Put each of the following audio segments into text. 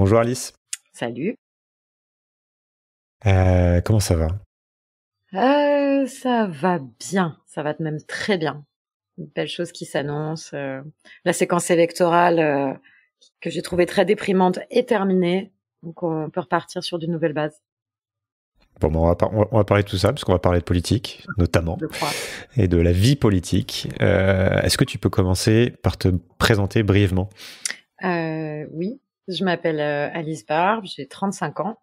Bonjour Alice. Salut. Euh, comment ça va euh, Ça va bien, ça va de même très bien. Une belle chose qui s'annonce. Euh, la séquence électorale que j'ai trouvée très déprimante est terminée, donc on peut repartir sur de nouvelles bases. Bon, ben, on, va parler de tout ça, parce qu'on va parler de politique, notamment, et de la vie politique. Est-ce que tu peux commencer par te présenter brièvement Oui, je m'appelle euh, Alice Barbe, j'ai 35 ans.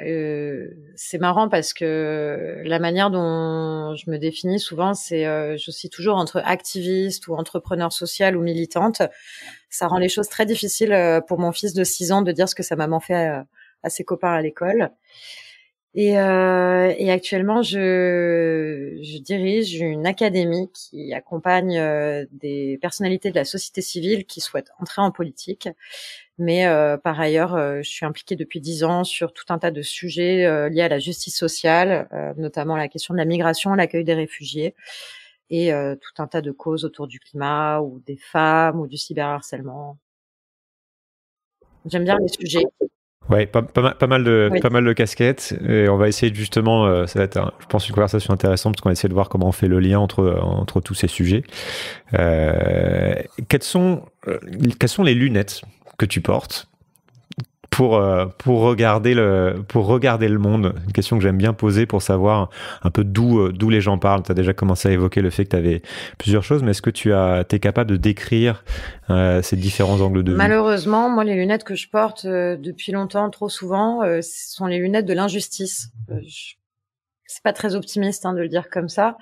Euh, c'est marrant parce que la manière dont je me définis souvent, c'est euh, je suis toujours entre activiste ou entrepreneur social ou militante. Ça rend les choses très difficiles euh, pour mon fils de 6 ans de dire ce que sa maman fait à ses copains à l'école. Euh, et, actuellement, je, dirige une académie qui accompagne euh, des personnalités de la société civile qui souhaitent entrer en politique. Mais euh, par ailleurs, je suis impliquée depuis dix ans sur tout un tas de sujets liés à la justice sociale, notamment la question de la migration, l'accueil des réfugiés et tout un tas de causes autour du climat ou des femmes ou du cyberharcèlement. J'aime bien les sujets Ouais, pas, mal, de, pas mal de casquettes. Et on va essayer justement, euh, ça va être, je pense, une conversation intéressante parce qu'on va essayer de voir comment on fait le lien entre, euh, entre tous ces sujets. Euh, sont, quelles sont les lunettes que tu portes pour, euh, pour, regarder le, pour regarder le monde Une question que j'aime bien poser pour savoir un peu d'où euh, d'où les gens parlent. Tu as déjà commencé à évoquer le fait que tu avais plusieurs choses, mais est-ce que tu as, es capable de décrire euh, ces différents angles de vue Malheureusement, moi, les lunettes que je porte depuis longtemps, trop souvent, sont les lunettes de l'injustice c'est pas très optimiste hein, de le dire comme ça.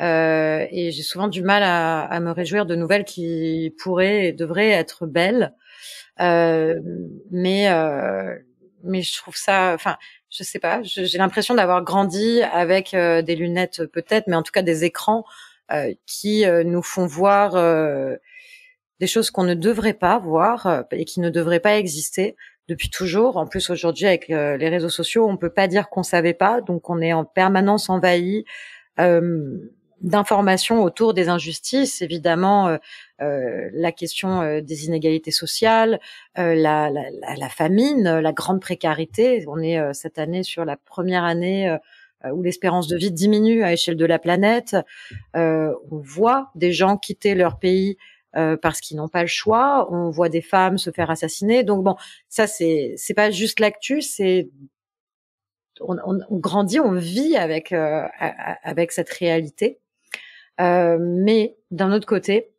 Euh, et j'ai souvent du mal à, à, me réjouir de nouvelles qui pourraient et devraient être belles. Euh, mais euh, mais je trouve ça, enfin, je sais pas, j'ai l'impression d'avoir grandi avec euh, des lunettes peut-être, mais en tout cas des écrans euh, qui euh, nous font voir des choses qu'on ne devrait pas voir et qui ne devraient pas exister depuis toujours. En plus, aujourd'hui, avec euh, les réseaux sociaux, on peut pas dire qu'on savait pas, donc on est en permanence envahi euh, d'informations autour des injustices. Évidemment, euh, la question des inégalités sociales, la, la, famine, la grande précarité. On est cette année sur la première année où l'espérance de vie diminue à échelle de la planète. on voit des gens quitter leur pays euh, parce qu'ils n'ont pas le choix. On voit des femmes se faire assassiner. Donc bon, ça c'est c'est pas juste l'actu, c'est on, grandit, on vit avec euh, avec cette réalité. Euh, mais d'un autre côté,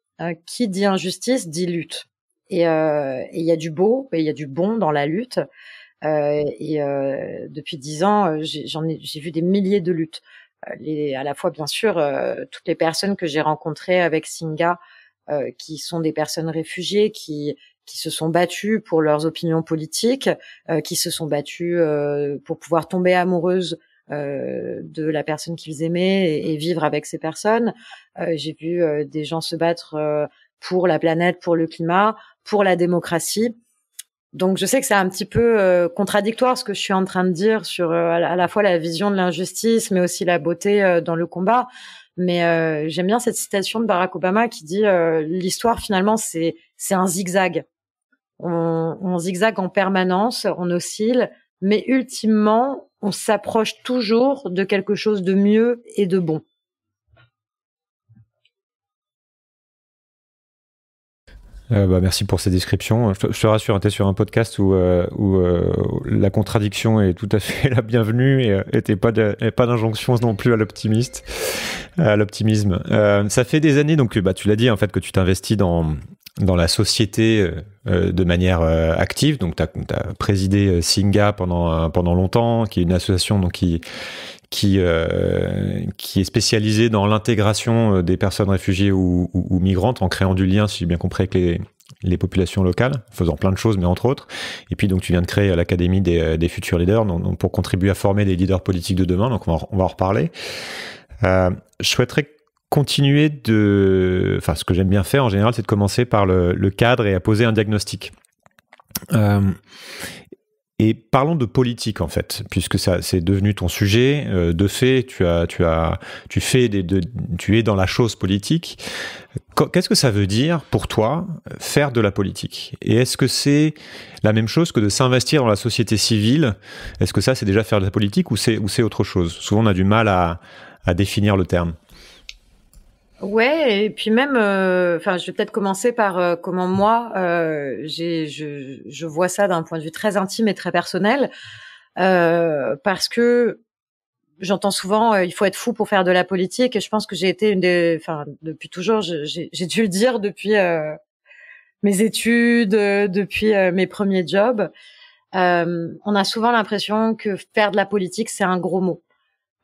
qui dit injustice dit lutte. Et il y a du beau et il y a du bon dans la lutte. et depuis dix ans, j'ai vu des milliers de luttes. Les, à la fois, bien sûr, toutes les personnes que j'ai rencontrées avec Singa euh, qui sont des personnes réfugiées qui qui se sont battues pour leurs opinions politiques, euh, qui se sont battues euh, pour pouvoir tomber amoureuses de la personne qu'ils aimaient et, et, vivre avec ces personnes. J'ai vu des gens se battre pour la planète, pour le climat, pour la démocratie. Donc je sais que c'est un petit peu contradictoire ce que je suis en train de dire sur à la fois la vision de l'injustice, mais aussi la beauté dans le combat. Mais euh, j'aime bien cette citation de Barack Obama qui dit euh, l'histoire finalement c'est c'est un zigzag. On, on, zigzague en permanence, on oscille, mais ultimement on s'approche toujours de quelque chose de mieux et de bon. Euh, bah, merci pour ces descriptions. Je te, rassure, hein, tu es sur un podcast où, euh, où euh, la contradiction est tout à fait la bienvenue et tu pas d'injonction non plus à l'optimiste, à l'optimisme. ça fait des années, donc bah, tu l'as dit en fait, que tu t'investis dans, dans la société de manière active. Donc tu as, présidé Singa pendant, pendant longtemps, qui est une association qui qui, euh, qui est spécialisé dans l'intégration euh, des personnes réfugiées ou, migrantes en créant du lien, si j'ai bien compris, avec les, populations locales, faisant plein de choses, mais entre autres. Et puis, donc, tu viens de créer euh, l'Académie des, futurs leaders pour contribuer à former des leaders politiques de demain. Donc, on va, en reparler. je souhaiterais continuer de. Enfin, ce que j'aime bien faire en général, c'est de commencer par le, cadre et à poser un diagnostic. Et parlons de politique en fait, puisque ça c'est devenu ton sujet. Euh, de fait, tu as, tu as, tu fais des, tu es dans la chose politique. Qu'est-ce que ça veut dire pour toi euh, faire de la politique Et est-ce que c'est la même chose que de s'investir dans la société civile Est-ce que ça c'est déjà faire de la politique ou c'est ou c'est autre chose Souvent on a du mal à, à définir le terme. Ouais, et puis même, euh, enfin, je vais peut-être commencer par euh, comment moi, euh, j'ai, je, je, vois ça d'un point de vue très intime et très personnel, euh, parce que j'entends souvent, il faut être fou pour faire de la politique, et je pense que j'ai été une des, enfin, depuis toujours, j'ai, j'ai dû le dire depuis mes études, depuis mes premiers jobs. on a souvent l'impression que faire de la politique, c'est un gros mot.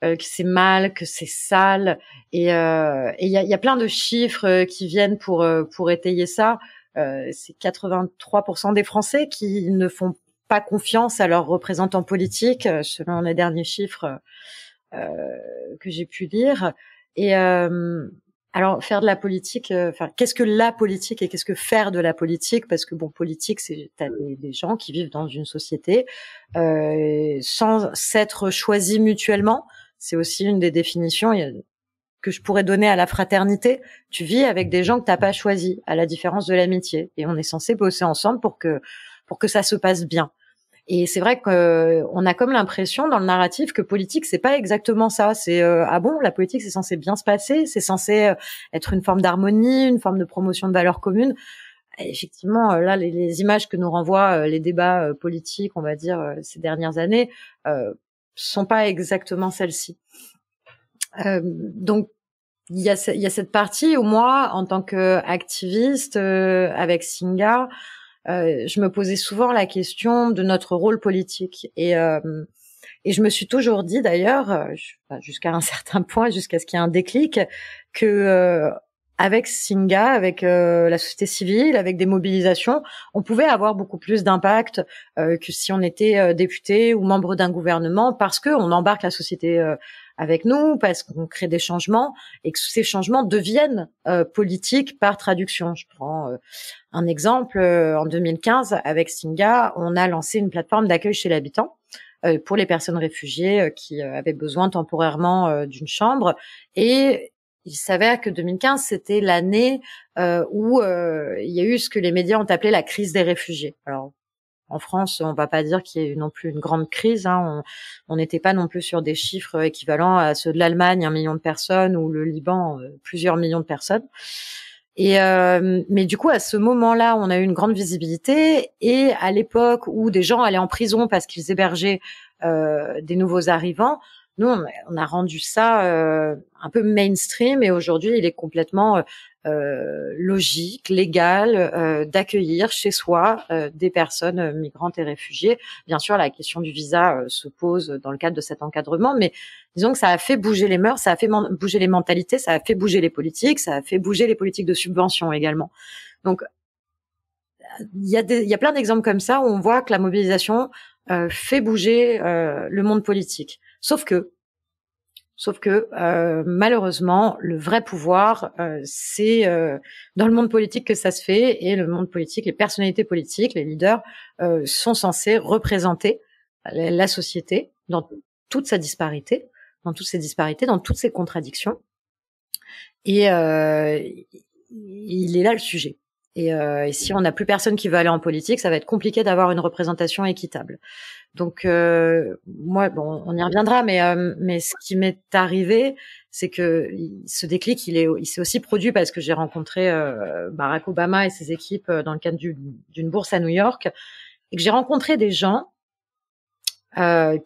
Euh, que c'est mal, que c'est sale. Et euh, il euh, y, a, y, a, plein de chiffres euh, qui viennent pour, pour étayer ça. Euh, c'est 83% des Français qui ne font pas confiance à leurs représentants politiques, selon les derniers chiffres que j'ai pu lire. Et alors faire de la politique, qu'est-ce que la politique et qu'est-ce que faire de la politique Parce que bon, politique, c'est des, des, gens qui vivent dans une société sans s'être choisis mutuellement, c'est aussi une des définitions que je pourrais donner à la fraternité. Tu vis avec des gens que t'as pas choisi, à la différence de l'amitié, et on est censé bosser ensemble pour que pour que ça se passe bien. Et c'est vrai qu'on a comme l'impression dans le narratif que politique c'est pas exactement ça. C'est euh, ah bon, la politique c'est censé bien se passer, c'est censé euh, être une forme d'harmonie, une forme de promotion de valeurs communes effectivement, euh, là, les, images que nous renvoient les débats politiques, on va dire, ces dernières années, sont pas exactement celles-ci. Euh, donc il y, a, il y, a, cette partie où moi, en tant qu'activiste euh, avec Singa, euh, je me posais souvent la question de notre rôle politique. Et, euh, et je me suis toujours dit d'ailleurs, jusqu'à un certain point, jusqu'à ce qu'il y ait un déclic, que avec Singa, avec euh, la société civile, avec des mobilisations, on pouvait avoir beaucoup plus d'impact euh, que si on était euh, député ou membre d'un gouvernement parce qu'on embarque la société avec nous, parce qu'on crée des changements et que ces changements deviennent politiques par traduction. Je prends un exemple. en 2015, avec Singa, on a lancé une plateforme d'accueil chez l'habitant pour les personnes réfugiées qui avaient besoin temporairement d'une chambre. Et il s'avère que 2015, c'était l'année euh, où euh, il y a eu ce que les médias ont appelé la crise des réfugiés. Alors, en France, on va pas dire qu'il y a eu non plus une grande crise. Hein. On n'était pas non plus sur des chiffres équivalents à ceux de l'Allemagne, un million de personnes, ou le Liban, euh, plusieurs millions de personnes. mais du coup, à ce moment-là, on a eu une grande visibilité. Et à l'époque où des gens allaient en prison parce qu'ils hébergeaient des nouveaux arrivants, nous, on a rendu ça euh, un peu mainstream et aujourd'hui, il est complètement euh, euh, logique, légal d'accueillir chez soi des personnes migrantes et réfugiées. Bien sûr, la question du visa se pose dans le cadre de cet encadrement, mais disons que ça a fait bouger les mœurs, ça a fait bouger les mentalités, ça a fait bouger les politiques, ça a fait bouger les politiques de subvention également. Donc, il y, il y a plein d'exemples comme ça où on voit que la mobilisation fait bouger le monde politique. Sauf que, sauf que euh, malheureusement, le vrai pouvoir, euh, c'est euh, dans le monde politique que ça se fait, et le monde politique, les personnalités politiques, les leaders sont censés représenter la société dans toute sa disparité, dans toutes ses disparités, dans toutes ses contradictions. Et il est là le sujet. Et, euh, si on n'a plus personne qui veut aller en politique, ça va être compliqué d'avoir une représentation équitable. Donc euh, moi, bon, on y reviendra, mais euh, mais ce qui m'est arrivé, c'est que ce déclic, il est, il s'est aussi produit parce que j'ai rencontré euh, Barack Obama et ses équipes euh, dans le cadre d'une bourse à New York, et que j'ai rencontré des gens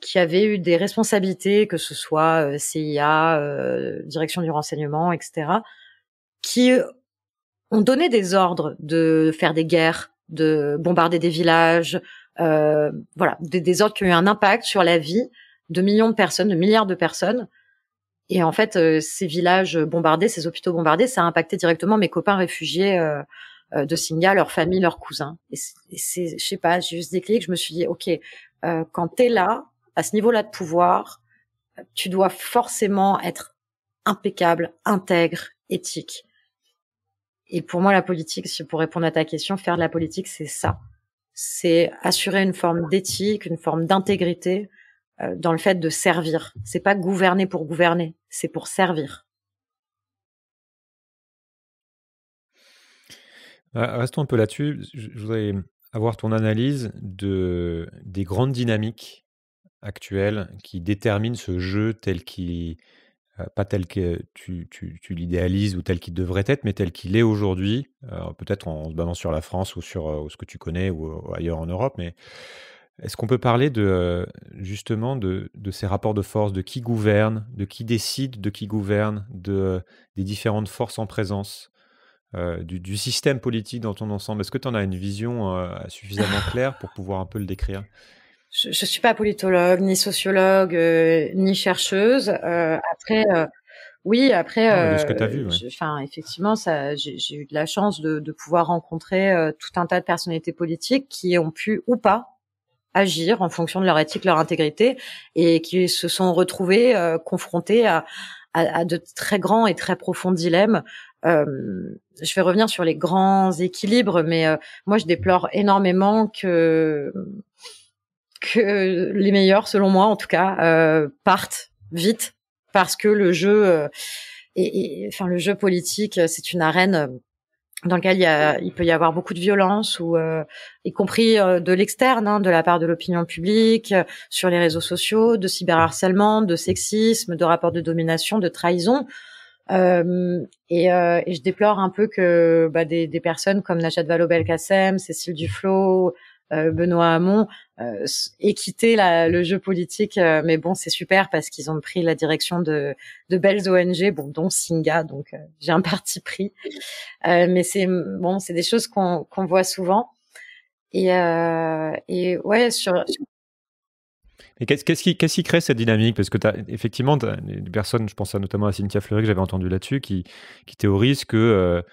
qui avaient eu des responsabilités, que ce soit CIA, direction du renseignement, etc., qui on donnait des ordres de faire des guerres, de bombarder des villages, euh, voilà, des, ordres qui ont eu un impact sur la vie de millions de personnes, de milliards de personnes. Et en fait, euh, ces villages bombardés, ces hôpitaux bombardés, ça a impacté directement mes copains réfugiés euh, de Singa, leurs familles, leurs cousins. Et c'est, je sais pas, j'ai juste des je me suis dit, ok, quand t'es là, à ce niveau-là de pouvoir, tu dois forcément être impeccable, intègre, éthique. Et pour moi, la politique, si pour répondre à ta question, faire de la politique, c'est ça. C'est assurer une forme d'éthique, une forme d'intégrité euh, dans le fait de servir. C'est pas gouverner pour gouverner, c'est pour servir. Euh, restons un peu là-dessus. Je voudrais avoir ton analyse des grandes dynamiques actuelles qui déterminent ce jeu tel qu'il euh, pas tel que tu, l'idéalises ou tel qu'il devrait être, mais tel qu'il est aujourd'hui, euh, peut-être en, se basant sur la France ou sur euh, ce que tu connais ou, ailleurs en Europe, mais est-ce qu'on peut parler de justement de, ces rapports de force, de qui gouverne, de qui décide, de qui gouverne, des différentes forces en présence, du, système politique dans ton ensemble Est-ce que tu en as une vision suffisamment claire pour pouvoir un peu le décrire je, je suis pas politologue, ni sociologue, euh, ni chercheuse. Euh, après, euh, oui, après, euh, enfin, ouais. effectivement, ça, j'ai, j'ai eu de la chance de, de pouvoir rencontrer euh, tout un tas de personnalités politiques qui ont pu ou pas agir en fonction de leur éthique, leur intégrité, et qui se sont retrouvés confrontés à, à, de très grands et très profonds dilemmes. je vais revenir sur les grands équilibres, mais moi, je déplore énormément que que les meilleurs, selon moi en tout cas, euh, partent vite parce que le jeu, et, euh, et, enfin le jeu politique, euh, c'est une arène euh, dans lequel il, peut y avoir beaucoup de violence, ou y compris de l'externe, hein, de la part de l'opinion publique, sur les réseaux sociaux, de cyberharcèlement, de sexisme, de rapports de domination, de trahison. Euh, et, et, je déplore un peu que bah, des, des, personnes comme Najat Vallaud-Belkacem, Cécile Duflo, euh, Benoît Hamon, euh, et quitter la, le jeu politique. Euh, mais bon, c'est super parce qu'ils ont pris la direction de, de belles ONG, bon, dont Singa. Donc, j'ai un parti pris. mais c'est bon, c'est des choses qu'on voit souvent. Et, et ouais, sur, et qu'est-ce qui, crée cette dynamique Parce que tu as effectivement des personnes, je pense notamment à Cynthia Fleury que j'avais entendu là-dessus, qui, qui théorise que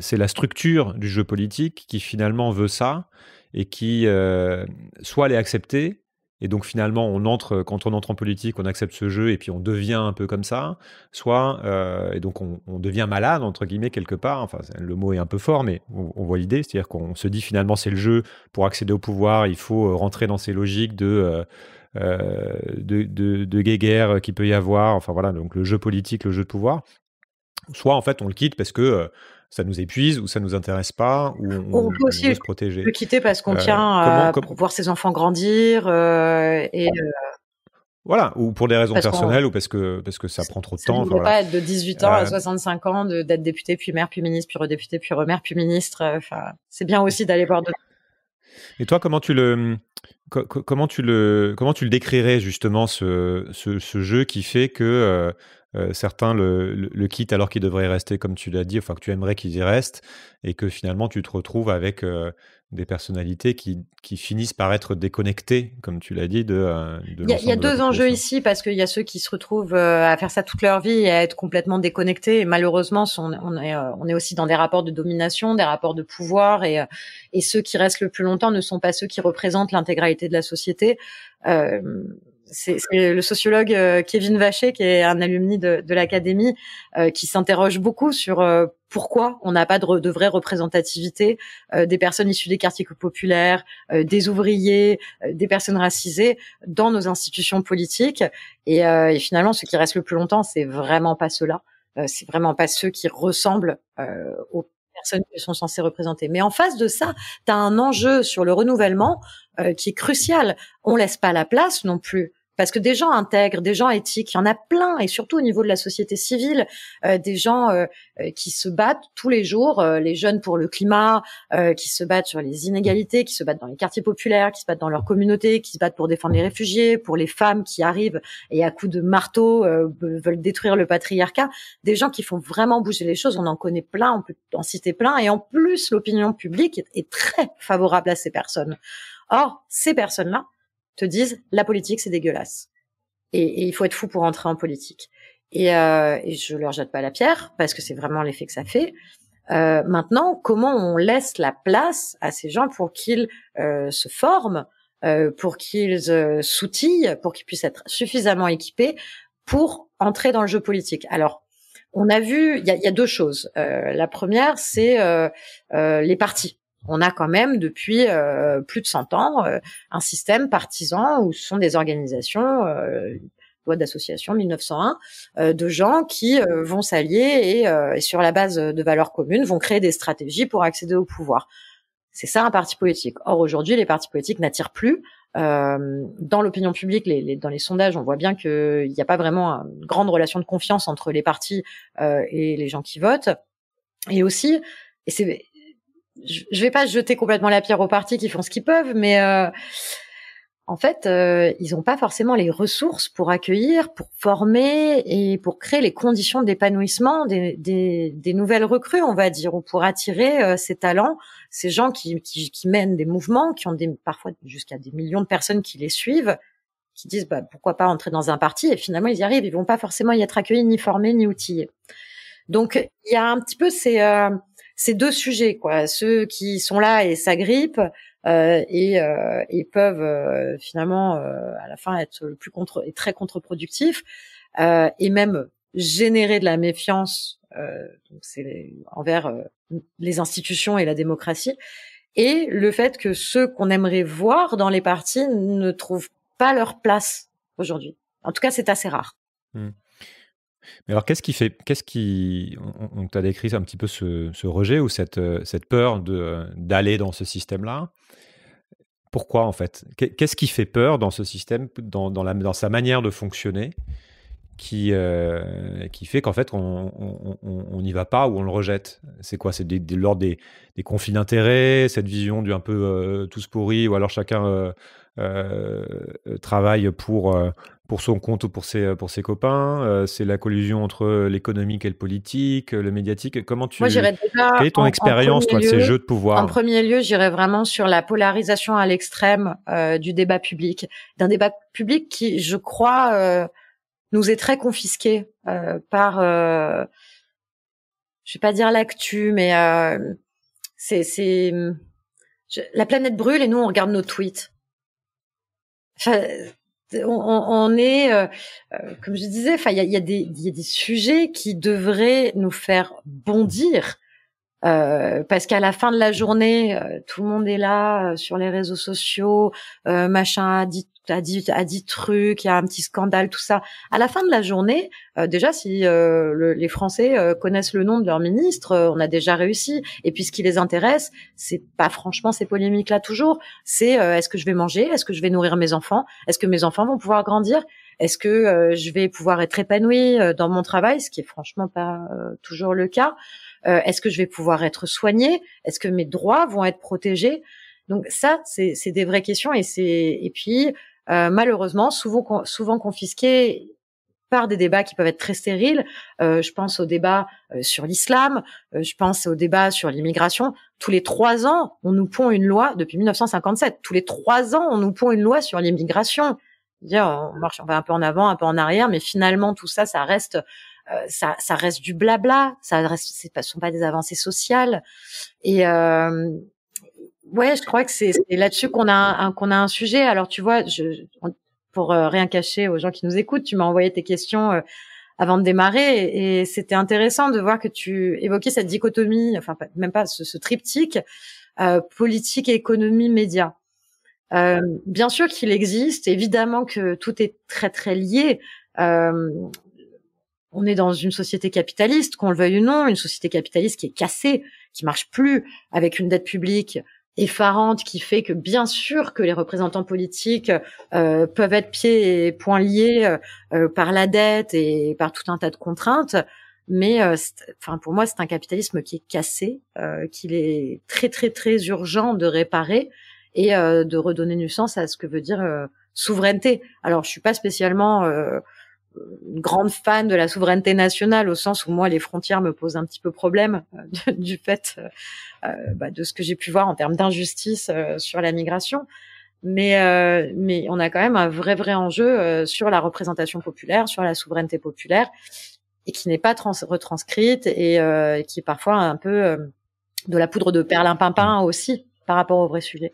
c'est la structure du jeu politique qui finalement veut ça et qui euh, soit les accepter et donc finalement on entre, quand on entre en politique, on accepte ce jeu et puis on devient un peu comme ça, soit, euh, et donc on, devient malade, entre guillemets, quelque part, enfin le mot est un peu fort, mais on, voit l'idée, c'est-à-dire qu'on se dit finalement c'est le jeu, pour accéder au pouvoir, il faut euh, rentrer dans ces logiques de... de, de guéguerre qui peut y avoir, enfin voilà, donc le jeu politique, le jeu de pouvoir, soit en fait on le quitte parce que ça nous épuise ou ça nous intéresse pas ou on, peut aussi se protéger. Le quitter parce qu'on euh, tient à euh, voir ses enfants grandir euh, et. Voilà, ou pour des raisons personnelles, ou parce que, parce que ça prend trop de temps. Ça ne voilà. pas être de 18 ans à 65 ans, d'être député, puis maire, puis ministre, puis redéputé, puis maire puis ministre. Enfin, c'est bien aussi d'aller voir d'autres. Et toi, comment tu le, comment tu le, comment tu le décrirais justement ce, ce, ce jeu qui fait que euh, certains le, le, le, quittent alors qu'ils devraient rester, comme tu l'as dit, enfin que tu aimerais qu'ils y restent, et que finalement tu te retrouves avec euh, des personnalités qui, qui, finissent par être déconnectées, comme tu l'as dit, de. Euh, de il y a, deux enjeux ici, parce qu'il y a ceux qui se retrouvent à faire ça toute leur vie et à être complètement déconnectés, et malheureusement, on, on, est, on est aussi dans des rapports de domination, des rapports de pouvoir, et, et ceux qui restent le plus longtemps ne sont pas ceux qui représentent l'intégralité de la société. Euh, c'est le sociologue euh, Kevin Vacher, qui est un alumni de, de l'académie, euh, qui s'interroge beaucoup sur euh, pourquoi on n'a pas de, de, vraie représentativité des personnes issues des quartiers populaires, des ouvriers, des personnes racisées dans nos institutions politiques. Et, finalement, ce qui reste le plus longtemps, c'est vraiment pas ceux-là. c'est vraiment pas ceux qui ressemblent aux personnes qui sont censées représenter. Mais en face de ça, tu as un enjeu sur le renouvellement qui est crucial. On laisse pas la place non plus parce que des gens intègres, des gens éthiques, il y en a plein, et surtout au niveau de la société civile, euh, des gens euh, euh, qui se battent tous les jours, les jeunes pour le climat, qui se battent sur les inégalités, qui se battent dans les quartiers populaires, qui se battent dans leur communauté, qui se battent pour défendre les réfugiés, pour les femmes qui arrivent et à coups de marteau veulent détruire le patriarcat, des gens qui font vraiment bouger les choses, on en connaît plein, on peut en citer plein, et en plus l'opinion publique est très favorable à ces personnes. Or, ces personnes-là, te disent la politique c'est dégueulasse et, et, il faut être fou pour entrer en politique. Et, euh, et je leur jette pas la pierre parce que c'est vraiment l'effet que ça fait. Euh, maintenant, comment on laisse la place à ces gens pour qu'ils euh, se forment, euh, pour qu'ils s'outillent, pour qu'ils puissent être suffisamment équipés pour entrer dans le jeu politique Alors, on a vu, il y y a, deux choses. la première, c'est les partis on a quand même depuis euh, plus de 100 ans euh, un système partisan où ce sont des organisations, euh, loi d'association 1901, euh, de gens qui vont s'allier et, sur la base de valeurs communes vont créer des stratégies pour accéder au pouvoir. C'est ça un parti politique. Or aujourd'hui, les partis politiques n'attirent plus. dans l'opinion publique, les, dans les sondages, on voit bien qu'il n'y a pas vraiment une grande relation de confiance entre les partis et les gens qui votent. Et aussi, et c'est je vais pas jeter complètement la pierre aux partis qui font ce qu'ils peuvent, mais euh, en fait, euh, ils n'ont pas forcément les ressources pour accueillir, pour former et pour créer les conditions d'épanouissement des, nouvelles recrues, on va dire, ou pour attirer euh, ces talents, ces gens qui, mènent des mouvements, qui ont des, parfois jusqu'à des millions de personnes qui les suivent, qui disent bah, pourquoi pas entrer dans un parti, et finalement ils y arrivent, ils vont pas forcément y être accueillis, ni formés, ni outillés. Donc il y a un petit peu ces ces deux sujets, quoi, ceux qui sont là et s'agrippent euh, et, euh, peuvent euh, finalement euh, à la fin être le plus contre et très contre-productifs euh, et même générer de la méfiance euh, donc c'est envers les institutions et la démocratie et le fait que ceux qu'on aimerait voir dans les partis ne trouvent pas leur place aujourd'hui. En tout cas, c'est assez rare. Hmm. Mais alors, qu'est-ce qui fait, qu'est-ce qui, on, t'a décrit un petit peu ce, rejet ou cette, euh, cette peur euh, d'aller dans ce système-là. Pourquoi en fait Qu'est-ce qui fait peur dans ce système, dans, la, dans sa manière de fonctionner, qui, euh, qui fait qu'en fait on n'y va pas ou on le rejette C'est quoi C'est lors des, des, conflits d'intérêts, cette vision du un peu tout tous pourris, ou alors chacun travaille pour pour son compte ou pour ses, euh, pour ses copains euh, C'est la collusion entre euh, l'économique et le politique, le médiatique Comment tu. Moi, Quelle est ton expérience, toi, de ces jeux de pouvoir En premier lieu, j'irais vraiment sur la polarisation à l'extrême du débat public. D'un débat public qui, je crois, nous est très confisqué par. je vais pas dire l'actu, mais c'est. c'est La planète brûle et nous, on regarde nos tweets. Enfin, on, on est, euh, euh, comme je disais, enfin, il y a, y a, des sujets qui devraient nous faire bondir euh, parce qu'à la fin de la journée, euh, tout le monde est là euh, sur les réseaux sociaux, machin a dit a dit a dit truc, il y a un petit scandale, tout ça. À la fin de la journée, déjà si les Français connaissent le nom de leur ministre, on a déjà réussi. Et puis ce qui les intéresse, c'est pas franchement ces polémiques là toujours. C'est est-ce que je vais manger, est-ce que je vais nourrir mes enfants, est-ce que mes enfants vont pouvoir grandir. Est-ce que je vais pouvoir être épanouie dans mon travail, ce qui est franchement pas toujours le cas euh, est-ce que je vais pouvoir être soigné Est-ce que mes droits vont être protégés Donc ça, c'est des vraies questions et c'est et puis euh, malheureusement souvent souvent par des débats qui peuvent être très stériles. Euh, je pense au débat sur l'islam, je pense au débat sur l'immigration. Tous les trois ans, on nous pond une loi depuis 1957. Tous les trois ans, on nous pond une loi sur l'immigration. on marche, un peu en avant, un peu en arrière, mais finalement tout ça, ça reste euh, ça, ça, reste du blabla, ça reste, ce ne sont pas des avancées sociales. Et euh, ouais, je crois que c'est là-dessus qu'on a un, qu'on a un sujet. Alors tu vois, je, pour euh, rien cacher aux gens qui nous écoutent, tu m'as envoyé tes questions avant de démarrer et, c'était intéressant de voir que tu évoquais cette dichotomie, enfin même pas ce, triptyque politique, économie, médias. bien sûr qu'il existe, évidemment que tout est très très lié. Euh, on est dans une société capitaliste, qu'on le veuille ou non, une société capitaliste qui est cassée, qui marche plus, avec une dette publique effarante qui fait que bien sûr que les représentants politiques euh, peuvent être pieds et poings liés euh, euh, par la dette et par tout un tas de contraintes, mais enfin pour moi c'est un capitalisme qui est cassé, qu'il est très très très urgent de réparer et de redonner du sens à ce que veut dire souveraineté. Alors je suis pas spécialement une grande fan de la souveraineté nationale au sens où moi les frontières me posent un petit peu problème euh, du fait euh, euh, bah, de ce que j'ai pu voir en termes d'injustice sur la migration. Mais mais on a quand même un vrai vrai enjeu sur la représentation populaire, sur la souveraineté populaire et qui n'est pas retranscrite et qui est parfois un peu de la poudre de perlimpinpin mmh. aussi par rapport au vrai sujet.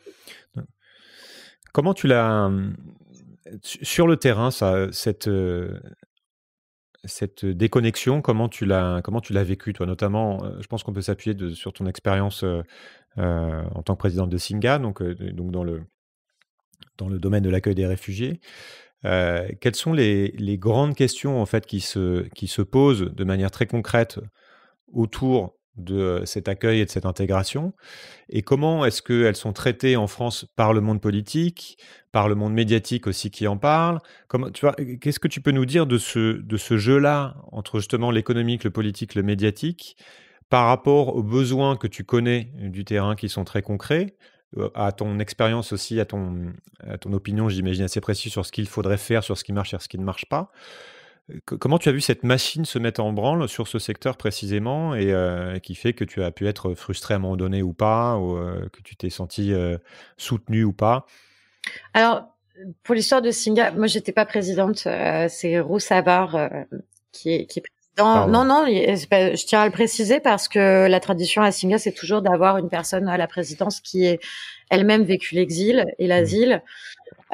Comment tu l'as sur le terrain, ça, euh, cette, euh, cette déconnexion, comment tu l'as, comment tu l'as vécu, toi, notamment, euh, je pense qu'on peut s'appuyer de- sur ton expérience en tant que présidente de Singa, donc, donc dans le, dans le domaine de l'accueil des réfugiés. quelles sont les, grandes questions en fait qui se, qui se posent de manière très concrète autour de euh, cet accueil et de cette intégration Et comment est-ce qu'elles sont traitées en France par le monde politique, par le monde médiatique aussi qui en parle euh, Qu'est-ce que tu peux nous dire de ce, de ce jeu-là entre justement l'économique, le politique, le médiatique par rapport aux besoins que tu connais du terrain qui sont très concrets, euh, à ton expérience aussi, à ton, à ton opinion, j'imagine assez précise sur ce qu'il faudrait faire, sur ce qui marche et ce qui ne marche pas Comment tu as vu cette machine se mettre en branle sur ce secteur précisément et euh, qui fait que tu as pu être frustré à un moment donné ou pas, ou euh, que tu t'es senti euh, soutenu ou pas Alors, pour l'histoire de Singa, moi j'étais pas présidente, euh, c'est Roussabar qui est, qui est président. Non, non, je tiens à le préciser parce que la tradition à Singa, c'est toujours d'avoir une personne à la présidence qui est elle-même vécu l'exil et mmh. l'asile.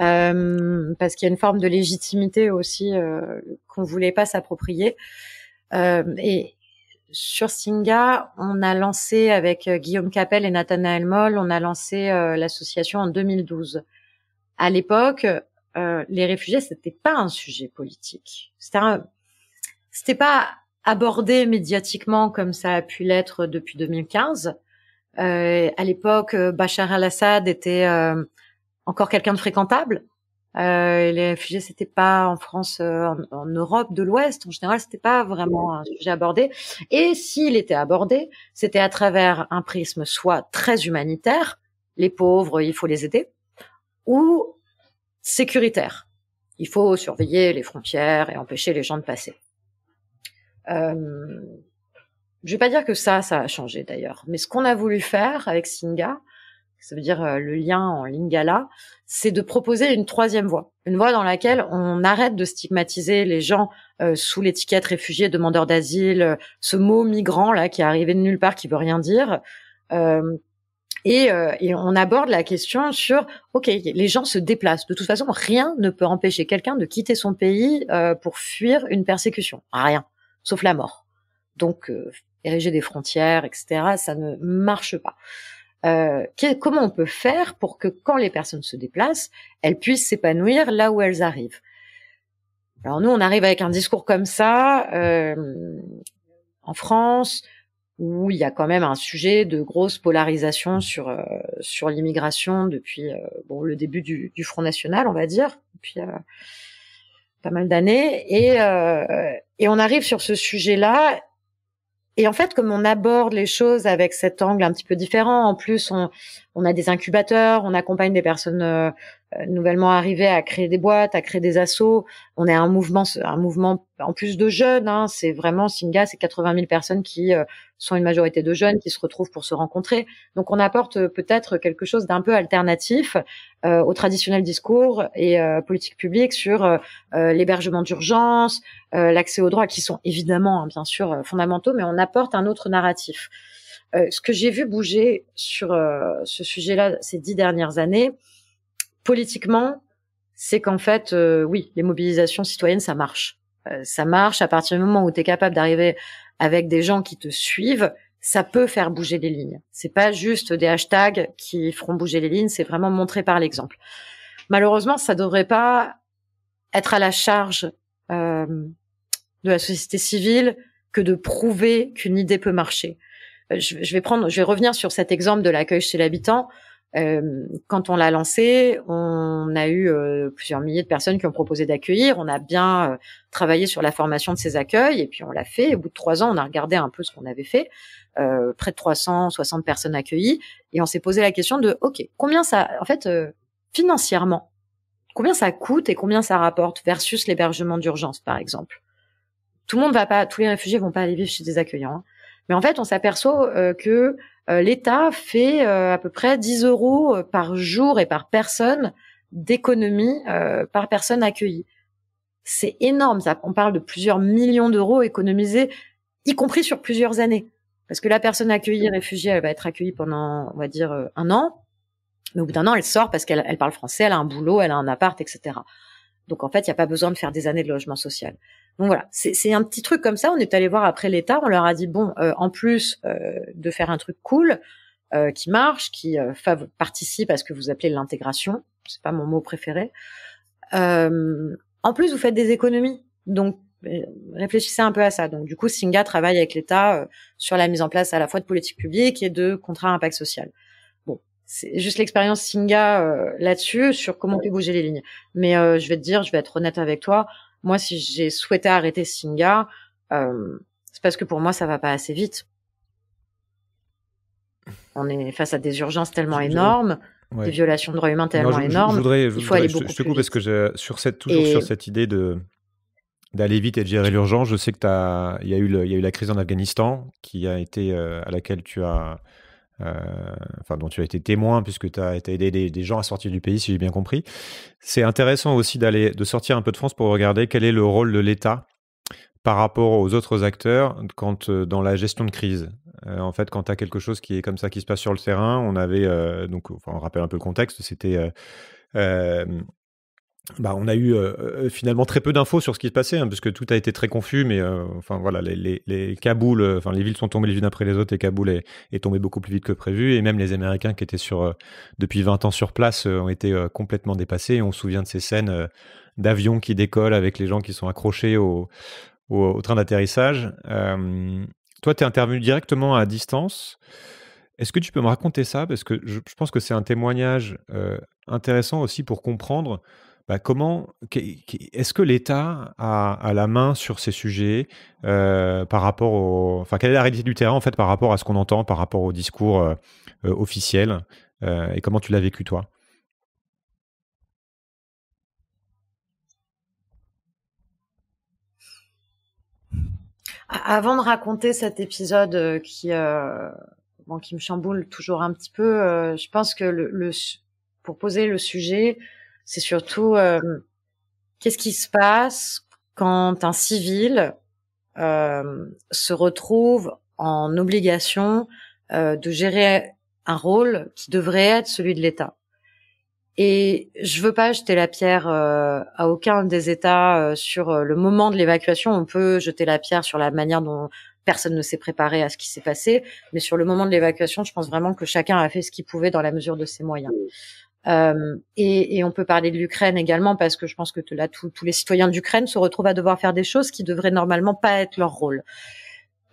Euh, parce qu'il y a une forme de légitimité aussi euh, qu'on voulait pas s'approprier. Euh, et sur Singa, on a lancé avec euh, Guillaume Capel et Nathanaël Moll, on a lancé euh, l'association en 2012. À l'époque, les réfugiés c'était pas un sujet politique. C'était un... c'était pas abordé médiatiquement comme ça a pu l'être depuis 2015. Euh, à l'époque, Bachar al-Assad était encore quelqu'un de fréquentable. Euh, les réfugiés, c'était pas en France, euh, en, Europe de l'Ouest en général, c'était pas vraiment un sujet abordé. Et s'il était abordé, c'était à travers un prisme soit très humanitaire, les pauvres, il faut les aider, ou sécuritaire, il faut surveiller les frontières et empêcher les gens de passer. Euh, je vais pas dire que ça, ça a changé d'ailleurs, mais ce qu'on a voulu faire avec Singa, ça veut dire euh, le lien en lingala, c'est de proposer une troisième voie, une voie dans laquelle on arrête de stigmatiser les gens euh, sous l'étiquette réfugié, demandeur d'asile, euh, ce mot migrant là qui est arrivé de nulle part, qui veut rien dire. Et, et, on aborde la question sur, ok, les gens se déplacent. De toute façon, rien ne peut empêcher quelqu'un de quitter son pays pour fuir une persécution. Rien, sauf la mort. Donc, ériger des frontières, etc., ça ne marche pas. Euh, comment on peut faire pour que quand les personnes se déplacent, elles puissent s'épanouir là où elles arrivent. Alors nous, on arrive avec un discours comme ça euh, en France, où il y a quand même un sujet de grosse polarisation sur euh, sur l'immigration depuis euh, bon, le début du, Front National, on va dire, depuis euh, pas mal d'années, et et on arrive sur ce sujet-là et en fait, comme on aborde les choses avec cet angle un petit peu différent, en plus, on, on a des incubateurs, on accompagne des personnes euh, euh, nouvellement arrivé, à créer des boîtes, à créer des assauts. On est un mouvement, un mouvement en plus de jeunes. Hein. c'est vraiment Singa, c'est 80 000 personnes qui euh, sont une majorité de jeunes qui se retrouvent pour se rencontrer. Donc on apporte euh, peut-être quelque chose d'un peu alternatif au traditionnel discours et politique publique sur l'hébergement d'urgence, l'accès aux droits qui sont évidemment hein, bien sûr fondamentaux, mais on apporte un autre narratif. ce que j'ai vu bouger sur ce sujet-là ces dix dernières années, politiquement, c'est qu'en fait, euh, oui, les mobilisations citoyennes, ça marche. Euh, ça marche à partir du moment où tu es capable d'arriver avec des gens qui te suivent, ça peut faire bouger les lignes. C'est pas juste des hashtags qui feront bouger les lignes, c'est vraiment montré par l'exemple. Malheureusement, ça devrait pas être à la charge euh, de la société civile que de prouver qu'une idée peut marcher. Je, je vais prendre, je vais revenir sur cet exemple de l'accueil chez l'habitant. Euh, quand on l'a lancé, on a eu euh, plusieurs milliers de personnes qui ont proposé d'accueillir. On a bien euh, travaillé sur la formation de ces accueils et puis on l'a fait. Au bout de trois ans, on a regardé un peu ce qu'on avait fait. près de 360 personnes accueillies et on s'est posé la question de OK, combien ça, en fait, financièrement, combien ça coûte et combien ça rapporte versus l'hébergement d'urgence, par exemple. Tout le monde va pas, tous les réfugiés vont pas aller vivre chez des accueillants. Hein. Mais en fait, on s'aperçoit que euh, l'État fait euh, à peu près 10 euros euh, par jour et par personne d'économie par personne accueillie. C'est énorme, On parle de plusieurs millions d'euros économisés, y compris sur plusieurs années. Parce que la personne accueillie, réfugiée, elle va être accueillie pendant, on va dire, un an. Mais au bout d'un an, elle sort parce qu'elle parle français, elle a un boulot, elle a un appart, etc. Donc en fait, il n'y a pas besoin de faire des années de logement social. Donc voilà, c'est un petit truc comme ça. On est allé voir après l'État, on leur a dit bon, euh, en plus euh, de faire un truc cool euh, qui marche, qui participe à ce que vous appelez l'intégration, c'est pas mon mot préféré. en plus, vous faites des économies, donc réfléchissez un peu à ça. Donc du coup, Singa travaille avec l'État sur la mise en place à la fois de politiques publiques et de contrats à impact social. Bon, c'est juste l'expérience Singa là-dessus sur comment on peut bouger les lignes. Mais je vais te dire, je vais être honnête avec toi moi, si j'ai souhaité arrêter Singa, euh, c'est parce que pour moi, ça va pas assez vite. On est face à des urgences tellement énormes, des violations de droits humains tellement énormes. il faut aller beaucoup te coupe parce que sur cette, toujours sur cette idée de d'aller vite et de gérer l'urgence, je sais que il y, y, a eu la crise en Afghanistan qui a été euh, à laquelle tu as euh, enfin dont tu as été témoin puisque tu as, aidé des, gens à sortir du pays, si j'ai bien compris. C'est intéressant aussi d'aller de sortir un peu de France pour regarder quel est le rôle de l'État par rapport aux autres acteurs quand, euh, dans la gestion de crise. Euh, en fait, quand tu as quelque chose qui est comme ça qui se passe sur le terrain, on avait, donc, on rappelle un peu le contexte, c'était euh, bah, on a eu euh, euh, finalement très peu d'infos sur ce qui se passait, hein, parce que tout a été très confus, mais euh, enfin voilà, les, les, les villes sont tombées les unes après les autres, et Kaboul est, tombé beaucoup plus vite que prévu, et même les Américains qui étaient sur depuis 20 ans sur place ont été complètement dépassés. On se souvient de ces scènes d'avions qui décollent avec les gens qui sont accrochés au, train d'atterrissage. toi, tu es intervenu directement à distance. Est-ce que tu peux me raconter ça Parce que je pense que c'est un témoignage intéressant aussi pour comprendre bah, comment est-ce que l'État a, la main sur ces sujets euh, par rapport au, enfin quelle est la réalité du terrain en fait par rapport à ce qu'on entend, par rapport au discours euh, euh, officiel et comment tu l'as vécu toi Avant de raconter cet épisode qui qui me chamboule toujours un petit peu, je pense que le, pour poser le sujet c'est surtout euh, qu'est-ce qui se passe quand un civil euh, se retrouve en obligation euh, de gérer un rôle qui devrait être celui de l'État. Et je ne veux pas jeter la pierre à aucun des États sur le moment de l'évacuation. On peut jeter la pierre sur la manière dont personne ne s'est préparé à ce qui s'est passé, mais sur le moment de l'évacuation, je pense vraiment que chacun a fait ce qu'il pouvait dans la mesure de ses moyens. Euh, et, et, on peut parler de l'Ukraine également parce que je pense que là, tous les citoyens d'Ukraine se retrouvent à devoir faire des choses qui devraient normalement pas être leur rôle.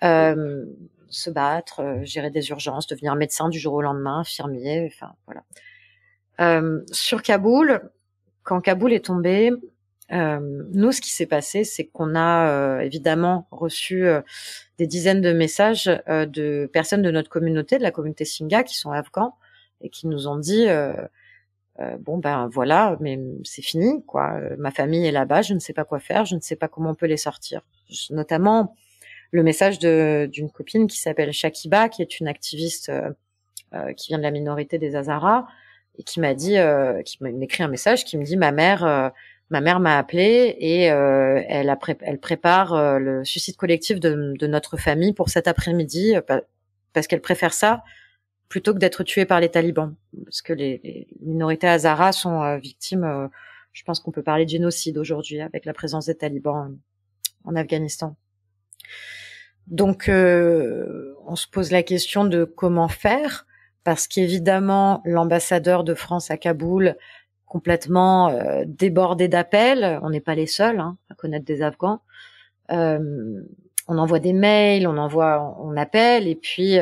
Euh, se battre, euh, gérer des urgences, devenir médecin du jour au lendemain, infirmier, enfin voilà. Euh, sur Kaboul, quand Kaboul est tombé, euh, nous, ce qui s'est passé, c'est qu'on a évidemment reçu des dizaines de messages de personnes de notre communauté, de la communauté Singa, qui sont afghans et qui nous ont dit euh, bon ben voilà, mais c'est fini quoi. Euh, ma famille est là-bas, je ne sais pas quoi faire, je ne sais pas comment on peut les sortir. Notamment le message d'une copine qui s'appelle Shakiba, qui est une activiste euh, qui vient de la minorité des Azara et qui m'a dit, un message, qui me dit ma mère, ma mère m'a appelé et elle, prépare le suicide collectif de, notre famille pour cet après-midi parce qu'elle préfère ça plutôt que d'être tués par les talibans. Parce que les, minorités Hazara sont euh, victimes, euh, je pense qu'on peut parler de génocide aujourd'hui avec la présence des talibans euh, en Afghanistan. Donc, on se pose la question de comment faire, parce qu'évidemment, l'ambassadeur de France à Kaboul, complètement débordé d'appels, on n'est pas les seuls hein, à connaître des Afghans. Euh, on envoie des mails, on envoie, on appelle, et puis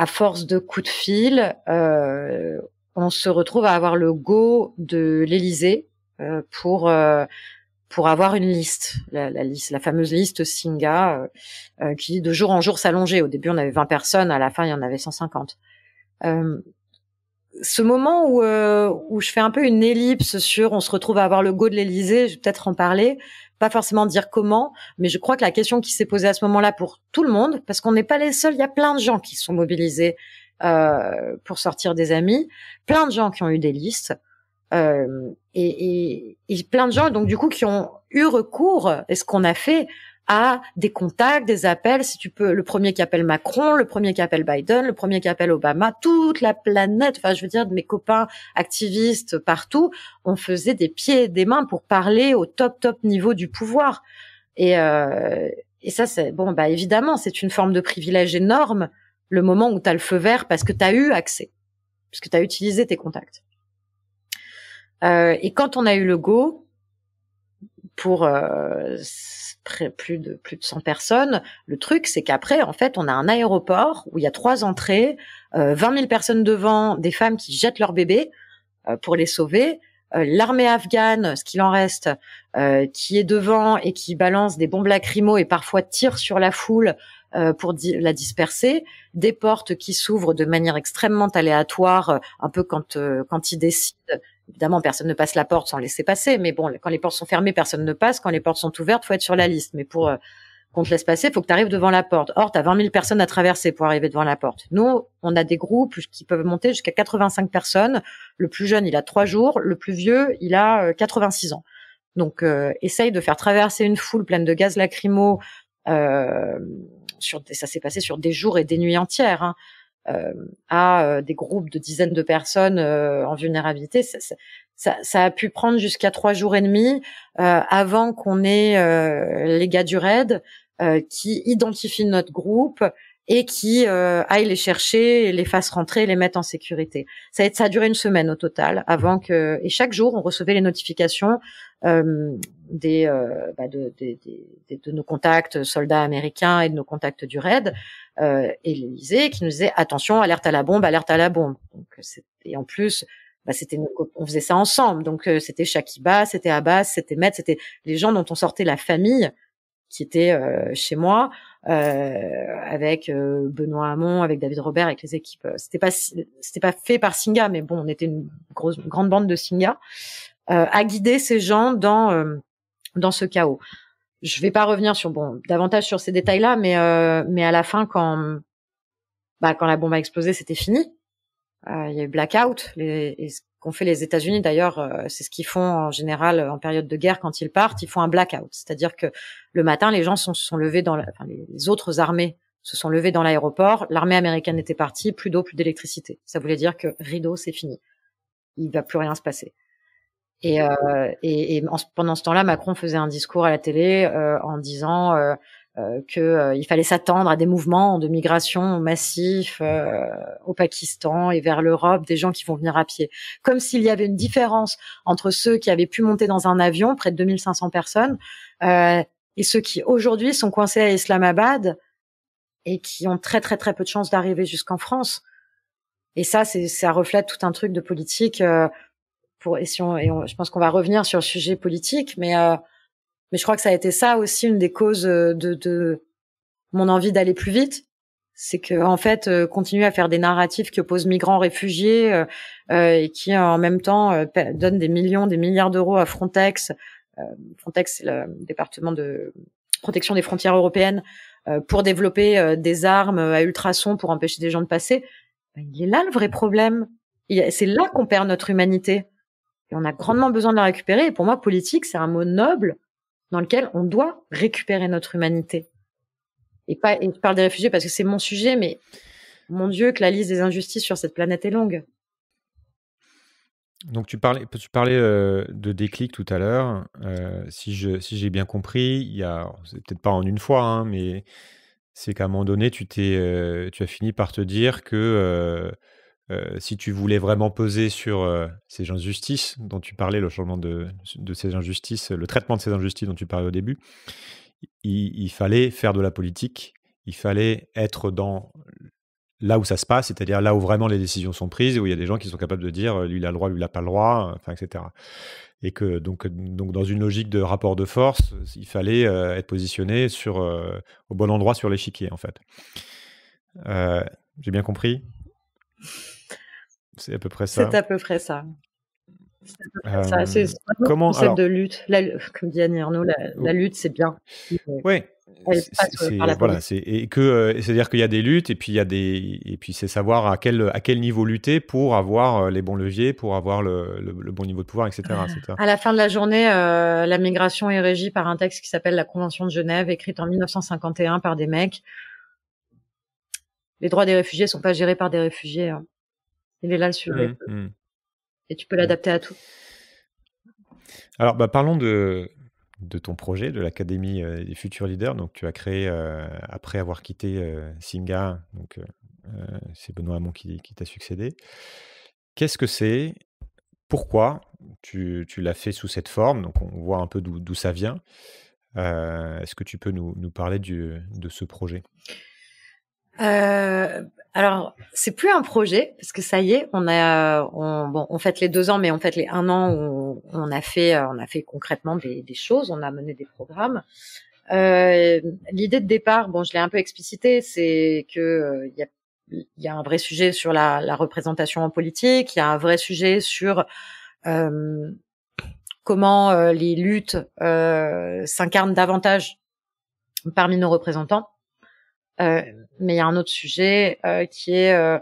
à force de coups de fil, euh, on se retrouve à avoir le go de l'Élysée euh, pour euh, pour avoir une liste, la, la, liste, la fameuse liste Singa, qui de jour en jour s'allongeait. Au début, on avait 20 personnes, à la fin, il y en avait 150 ce moment où, euh, où je fais un peu une ellipse sur on se retrouve à avoir le go de l'Elysée, je vais peut-être en parler, pas forcément dire comment, mais je crois que la question qui s'est posée à ce moment-là pour tout le monde, parce qu'on n'est pas les seuls, il y a plein de gens qui sont mobilisés euh, pour sortir des amis, plein de gens qui ont eu des listes, euh, et, et, plein de gens donc du coup qui ont eu recours, et ce qu'on a fait à des contacts, des appels. Si tu peux, le premier qui appelle Macron, le premier qui appelle Biden, le premier qui appelle Obama, toute la planète. Enfin, je veux dire, de mes copains activistes partout, on faisait des pieds et des mains pour parler au top top niveau du pouvoir. Et, euh, ça, c'est bon. Bah évidemment, c'est une forme de privilège énorme le moment où tu as le feu vert parce que tu as eu accès, parce que tu as utilisé tes contacts. Euh, et quand on a eu le go, pour euh, plus de plus de 100 personnes. Le truc, c'est qu'après, en fait, on a un aéroport où il y a trois entrées, euh, 20 000 personnes devant, des femmes qui jettent leurs bébés euh, pour les sauver. Euh, l'armée afghane, ce qu'il en reste, qui est devant et qui balance des bombes lacrymo et parfois tire sur la foule pour la disperser, des portes qui s'ouvrent de manière extrêmement aléatoire, un peu quand quand ils décident Évidemment, personne ne passe la porte sans laisser passer, mais bon, quand les portes sont fermées, personne ne passe. Quand les portes sont ouvertes, faut être sur la liste. Mais pour euh, qu'on te laisse passer, faut que tu arrives devant la porte. Or, tu as 20 000 personnes à traverser pour arriver devant la porte. Nous, on a des groupes qui peuvent monter jusqu'à 85 personnes. Le plus jeune, il a trois jours. Le plus vieux, il a 86 euh, ans. Donc, euh, essaye de faire traverser une foule pleine de gaz lacrymo. ça s'est passé sur des jours et des nuits entières. Hein. Euh, à euh, des groupes de dizaines de personnes euh, en vulnérabilité, ça, a pu prendre jusqu'à trois jours et demi avant qu'on ait les gars du RAID qui identifient notre groupe, et qui euh, aille les chercher, les fasse rentrer, les mettre en sécurité. Ça a, duré une semaine au total, avant que et chaque jour on recevait les notifications euh, euh, bah, des, de, nos contacts soldats américains et de nos contacts du RAID euh, et l'Élysée qui nous disait attention, alerte à la bombe, alerte à la bombe. Donc et en plus bah, c'était on faisait ça ensemble. Donc c'était Shakiba, c'était Abbas, c'était Met, c'était les gens dont on sortait la famille qui était euh, chez moi euh, avec euh, Benoît Hamon, avec David Robert, avec les équipes. C'était pas c'était pas fait par Singa, mais bon, on était une grosse grande bande de Singa à guider ces gens dans dans ce chaos. Je vais pas revenir sur bon davantage sur ces détails là, mais mais à la fin quand bah, quand la bombe a explosé, c'était fini. Euh, il y a eu blackout. Les, qu'ont fait les États-Unis. D'ailleurs, euh, c'est ce qu'ils font en général euh, en période de guerre quand ils partent. Ils font un blackout, c'est-à-dire que le matin, les gens se sont, levés dans la, enfin, les autres armées se sont levées dans l'aéroport. L'armée américaine était partie, plus d'eau, plus d'électricité. Ça voulait dire que rideau, c'est fini. Il va plus rien se passer. Et, euh, et, et pendant ce temps-là, Macron faisait un discours à la télé en disant euh, euh, il fallait s'attendre à des mouvements de migration massifs euh, au Pakistan et vers l'Europe, des gens qui vont venir à pied. Comme s'il y avait une différence entre ceux qui avaient pu monter dans un avion, près de 2500 personnes, euh, et ceux qui aujourd'hui sont coincés à Islamabad et qui ont très très très peu de chances d'arriver jusqu'en France. Et ça, c'est ça reflète tout un truc de politique. pour, et si on, et on, je pense qu'on va revenir sur le sujet politique, mais mais je crois que ça a été ça aussi une des causes euh, de, de mon envie d'aller plus vite. C'est que en fait, euh, continuer à faire des narratifs qui opposent migrants, réfugiés euh, et qui en même temps donnent des millions, des milliards d'euros à Frontex. Frontex, c'est le département de protection des frontières européennes pour développer des armes à ultrasons pour empêcher des gens de passer. il ben, il est là le vrai problème. C'est là qu'on perd notre humanité. Et on a grandement besoin de la récupérer. Et pour moi, politique, c'est un mot noble dans lequel on doit récupérer notre humanité. Et pas, je parle des réfugiés parce que c'est mon sujet, mais mon Dieu, que la liste des injustices sur cette planète est longue. Donc tu parlais, tu euh, de déclic tout à l'heure. Euh, si j'ai bien compris, il y a, c'est peut-être pas en une fois, hein, mais c'est qu'à un moment donné, tu euh, as fini par te dire que euh, si tu voulais vraiment peser sur euh, ces injustices dont tu parlais, le changement de, ces injustices, le traitement de ces injustices dont tu parlais au début, il, fallait faire de la politique, il fallait être dans là où ça se passe, c'est-à-dire là où vraiment les décisions sont prises, où il y a des gens qui sont capables de dire euh, lui il a le droit, lui il n'a pas le droit, enfin, etc. Et que donc, donc dans une logique de rapport de force, il fallait être positionné sur, au bon endroit sur l'échiquier en fait. J'ai bien compris c'est à peu près ça. C'est à peu près ça. ça, euh, comment alors, de lutte. comme dit Annie Arnaud, la, lutte, c'est bien. Oui. Euh, voilà, c'est et que euh, c'est-à-dire qu'il y a des luttes et puis il y a des et puis c'est savoir à quel à quel niveau lutter pour avoir les bons leviers, pour avoir le, le, bon niveau de pouvoir, etc., À la fin de la journée, la migration est régie par un texte qui s'appelle la Convention de Genève, écrite en 1951 par des mecs. Les droits des réfugiés sont pas gérés par des réfugiés. Hein. Il est là sur mmh, mmh, Et tu peux mmh. l'adapter à tout. Alors, bah, parlons de, de ton projet, de l'Académie euh, des futurs leaders. Donc, tu as créé, euh, après avoir quitté euh, Singa, donc c'est Benoît Hamon qui, t'a succédé. Qu'est-ce que c'est Pourquoi tu, l'as fait sous cette forme Donc, on voit un peu d'où ça vient. Est-ce que tu peux nous, parler de ce projet euh, alors, c'est plus un projet parce que ça y est, on a, euh, bon, fête les deux ans, mais on fait les un an où on a fait, euh, on a fait concrètement des, choses, on a mené des programmes. Euh, l'idée de départ, bon, je l'ai un peu explicité, c'est que il y, a, un vrai sujet sur la, la représentation en politique, il y a un vrai sujet sur comment les luttes s'incarnent davantage parmi nos représentants. Euh, mais il y a un autre sujet euh, qui est euh,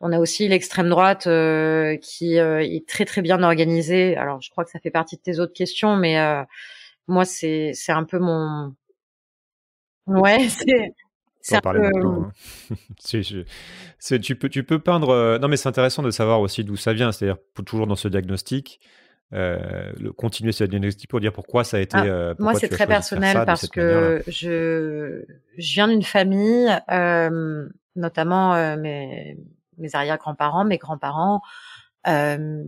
on a aussi l'extrême droite qui est très très bien organisée. Alors je crois que ça fait partie de tes autres questions, mais moi c'est c'est un peu mon ouais c'est c'est peu... Hein. C'est tu peux tu peux peindre. Non mais c'est intéressant de savoir aussi d'où ça vient. C'est-à-dire toujours dans ce diagnostic, euh, le, continuer cette diagnostic pour dire pourquoi ça a été. Ah, euh, moi, c'est très personnel parce que je, je viens d'une famille, euh, notamment euh, mes, mes arrière-grands-parents, mes grands-parents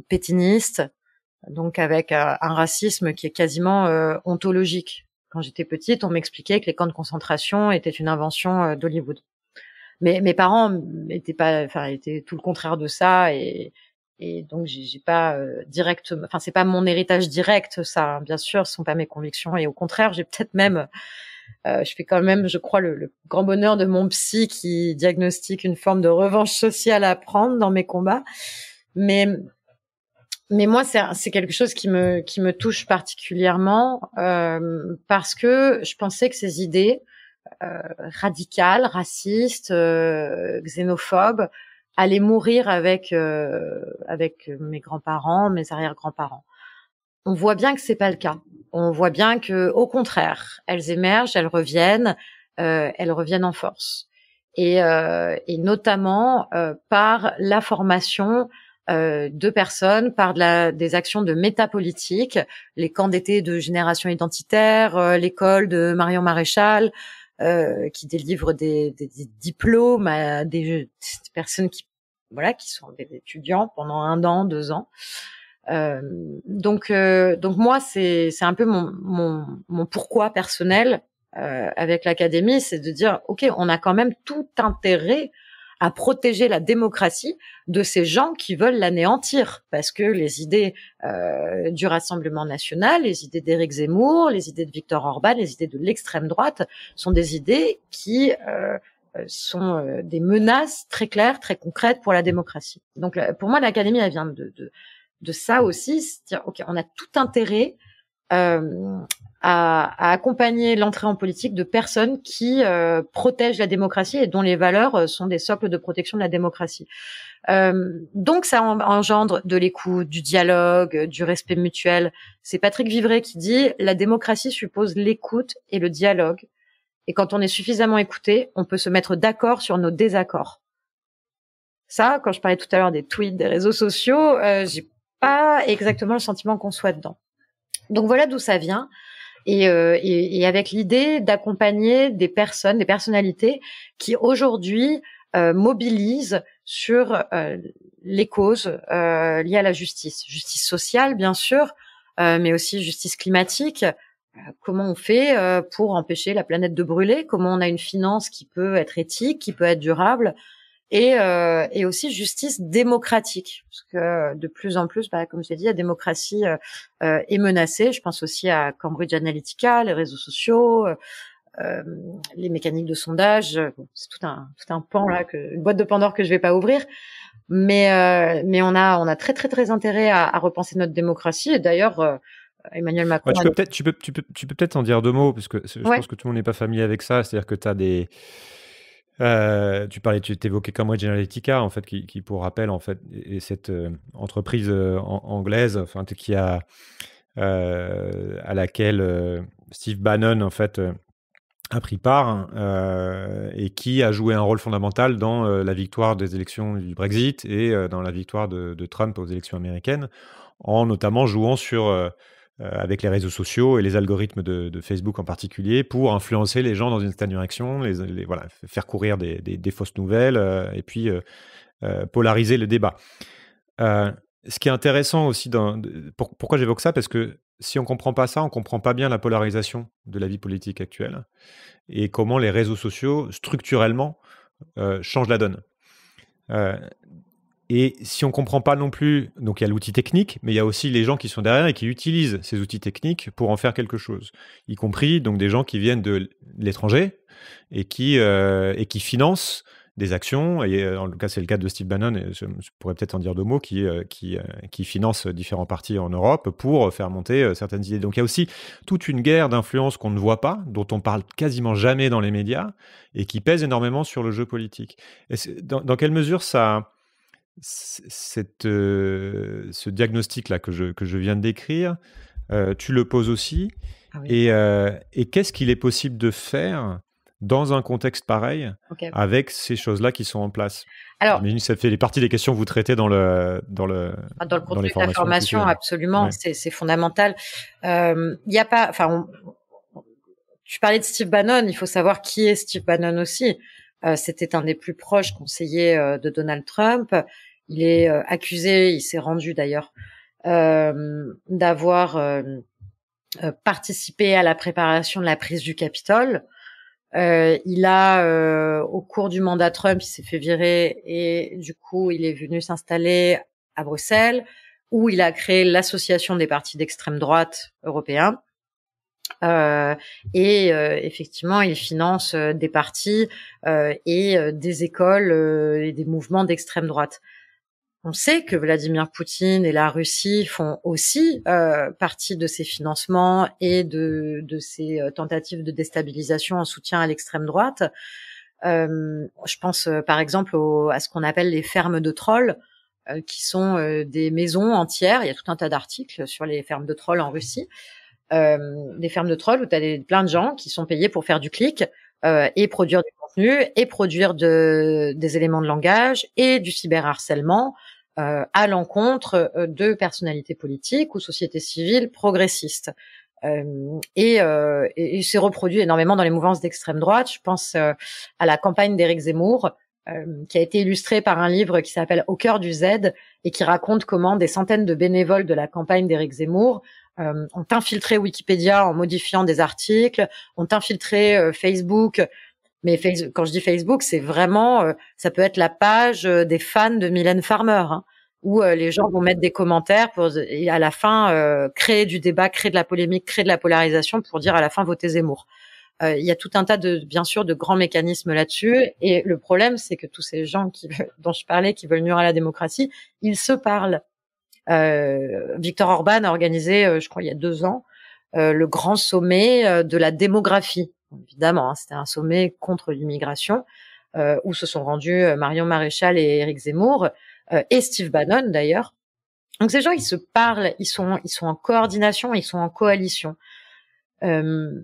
pétinistes, donc avec un racisme qui est quasiment ontologique. Quand j'étais petite, on m'expliquait que les camps de concentration étaient une invention d'Hollywood. Mais mes parents étaient pas, enfin, étaient tout le contraire de ça et et donc, j'ai pas euh, directement, enfin, c'est pas mon héritage direct, ça, hein, bien sûr, ce sont pas mes convictions. Et au contraire, j'ai peut-être même, euh, euh, je fais quand même, je crois, le, grand bonheur de mon psy qui diagnostique une forme de revanche sociale à prendre dans mes combats. Mais, mais moi, c'est quelque chose qui me, qui me touche particulièrement parce que je pensais que ces idées radicales, racistes, xénophobes, aller mourir avec euh, avec mes grands-parents, mes arrière-grands-parents. On voit bien que c'est pas le cas. On voit bien que, au contraire, elles émergent, elles reviennent, euh, elles reviennent en force. Et, euh, notamment par la formation de personnes par des actions de métapolitique, les camps d'été de génération identitaire, l'école de Marion Maréchal, euh, qui délivre des, des, diplômes à des, personnes qui voilà qui sont des étudiants pendant un an, deux ans. Euh, donc euh, donc moi c'est c'est un peu mon, mon, mon pourquoi personnel euh, avec l'académie, c'est de dire ok on a quand même tout intérêt à protéger la démocratie de ces gens qui veulent l'anéantir, parce que les idées euh, du Rassemblement national, les idées d'Éric Zemmour, les idées de Victor Orban, les idées de l'extrême droite sont des idées qui euh, sont euh, des menaces très claires, très concrètes pour la démocratie. Donc euh, pour moi, l'Académie, elle vient de, de, de ça aussi. Ok, on a tout intérêt euh, à, accompagner l'entrée en politique de personnes qui euh, protègent la démocratie et dont les valeurs euh, sont des socles de protection de la démocratie. Euh, donc ça engendre de l'écoute, du dialogue, euh, du respect mutuel. C'est Patrick Vivray qui dit la démocratie suppose l'écoute et le dialogue. Et quand on est suffisamment écouté, on peut se mettre d'accord sur nos désaccords. Ça, quand je parlais tout à l'heure des tweets, des réseaux sociaux, euh, j'ai pas exactement le sentiment qu'on soit dedans. Donc voilà d'où ça vient. Euh, et, avec l'idée d'accompagner des personnes, des personnalités qui aujourd'hui euh, mobilisent sur euh, les causes liées à la justice, justice sociale bien sûr, mais aussi justice climatique. Comment on fait pour empêcher la planète de brûler Comment on a une finance qui peut être éthique, qui peut être durable euh, et, aussi justice démocratique, parce que euh, de plus en plus, bah, comme je l'ai dit, la démocratie euh, est menacée. Je pense aussi à Cambridge Analytica, les réseaux sociaux, les mécaniques de sondage. c'est tout un tout un pan là, une boîte de Pandore que je vais pas ouvrir. Mais mais on a on a très très très intérêt à, repenser notre démocratie. Et d'ailleurs. Emmanuel Macron. tu, peux peut-être, tu, peux, tu, peux, tu peux peut-être en dire deux mots, parce que je pense que tout le monde n'est pas familier avec ça. C'est-à-dire que tu as des, euh, tu parlais, tu t'évoquais Cambridge Analytica, en fait, qui, pour rappel, en fait, est cette euh, entreprise euh, anglaise, enfin, qui a, à laquelle Steve Bannon, en fait, a pris part hein, et qui a joué un rôle fondamental dans la victoire des élections du Brexit et dans la victoire de, de, Trump aux élections américaines, en notamment jouant sur euh, avec les réseaux sociaux et les algorithmes de, Facebook en particulier pour influencer les gens dans une certaine direction, les, voilà, faire courir des, fausses nouvelles euh, et puis euh, polariser le débat. ce qui est intéressant aussi, pourquoi j'évoque ça Parce que si on ne comprend pas ça, on ne comprend pas bien la polarisation de la vie politique actuelle et comment les réseaux sociaux, structurellement, changent la donne. Et si on ne comprend pas non plus, donc il y a l'outil technique, mais il y a aussi les gens qui sont derrière et qui utilisent ces outils techniques pour en faire quelque chose, y compris donc des gens qui viennent de l'étranger et qui, euh, et qui financent des actions. Et euh, en le cas, c'est le cas de Steve Bannon, et je, pourrais peut-être en dire deux mots, qui, euh, qui, finance différents partis en Europe pour faire monter certaines idées. Donc il y a aussi toute une guerre d'influence qu'on ne voit pas, dont on parle quasiment jamais dans les médias et qui pèse énormément sur le jeu politique. Et dans, quelle mesure ça, ce diagnostic-là que je, viens de décrire, tu le poses aussi. Ah et, qu'est-ce qu'il est possible de faire dans un contexte pareil avec ces choses-là qui sont en place Alors, ça fait partie des questions que vous traitez dans le dans le ah, dans le contenu de la formation, absolument, c'est fondamental. Il n'y a pas, enfin, tu parlais de Steve Bannon, il faut savoir qui est Steve Bannon aussi. Euh, c'était un des plus proches conseillers euh, de Donald Trump. Il est euh, accusé, il s'est rendu d'ailleurs, d'avoir participé à la préparation de la prise du Capitole. il a, au cours du mandat Trump, il s'est fait virer et du coup, il est venu s'installer à Bruxelles, où il a créé l'association des partis d'extrême droite européens. Euh, et euh, effectivement, il finance euh, des partis et des écoles et des mouvements d'extrême droite. On sait que Vladimir Poutine et la Russie font aussi partie de ces financements et de, de ces tentatives de déstabilisation en soutien à l'extrême droite. je pense par exemple à ce qu'on appelle les fermes de trolls, qui sont des maisons entières. Il y a tout un tas d'articles sur les fermes de trolls en Russie. Euh, des fermes de trolls où tu as des, plein de gens qui sont payés pour faire du clic euh, et produire du contenu et produire des éléments de langage et du cyberharcèlement euh, à l'encontre de personnalités politiques ou sociétés civiles progressistes. et, euh, s'est reproduit énormément dans les mouvances d'extrême droite. Je pense à la campagne d'Éric Zemmour, qui a été illustrée par un livre qui s'appelle Au cœur du Z et qui raconte comment des centaines de bénévoles de la campagne d'Éric Zemmour euh, ont infiltré Wikipédia en modifiant des articles, ont infiltré euh, Facebook. Mais quand je dis Facebook, c'est vraiment, euh, ça peut être la page euh, des fans de Mylène Farmer, hein, où les gens vont mettre des commentaires pour, et à la fin créer du débat, créer de la polémique, créer de la polarisation pour dire à la fin votez Zemmour. Il y a tout un tas de, bien sûr, de grands mécanismes là-dessus. Et le problème, c'est que tous ces gens dont je parlais, qui veulent nuire à la démocratie, ils se parlent euh, Victor Orban a organisé, euh, je crois, il y a deux ans, euh, le grand sommet de la démographie. Évidemment, hein, c'était un sommet contre l'immigration où se sont rendus Marion Maréchal et Éric Zemmour et Steve Bannon d'ailleurs. Donc ces gens, ils se parlent, ils sont, ils sont en coordination, ils sont en coalition. Euh,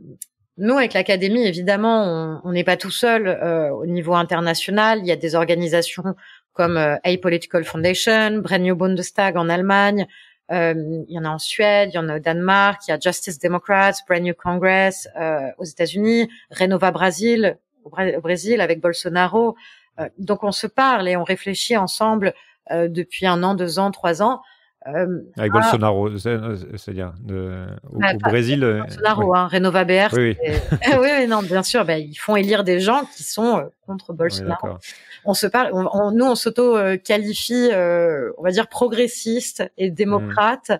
nous, avec l'académie, évidemment, on n'est pas tout seul au niveau international. Il y a des organisations comme euh, Political Foundation, Brand New Bundestag en Allemagne, euh, il y en a en Suède, il y en a au Danemark, il y a Justice Democrats, Brand New Congress euh, aux États-Unis, Renova Brasil au, Brésil avec Bolsonaro. donc on se parle et on réfléchit ensemble depuis un an, deux ans, trois ans euh, Avec ah. Bolsonaro, euh, c'est-à-dire au, Brésil. Euh, Bolsonaro, hein, Renova BR. Oui, oui. non, bien sûr, ben, ils font élire des gens qui sont contre Bolsonaro. on se parle, nous, on s'auto-qualifie, on va dire, progressiste et mmh. démocrate.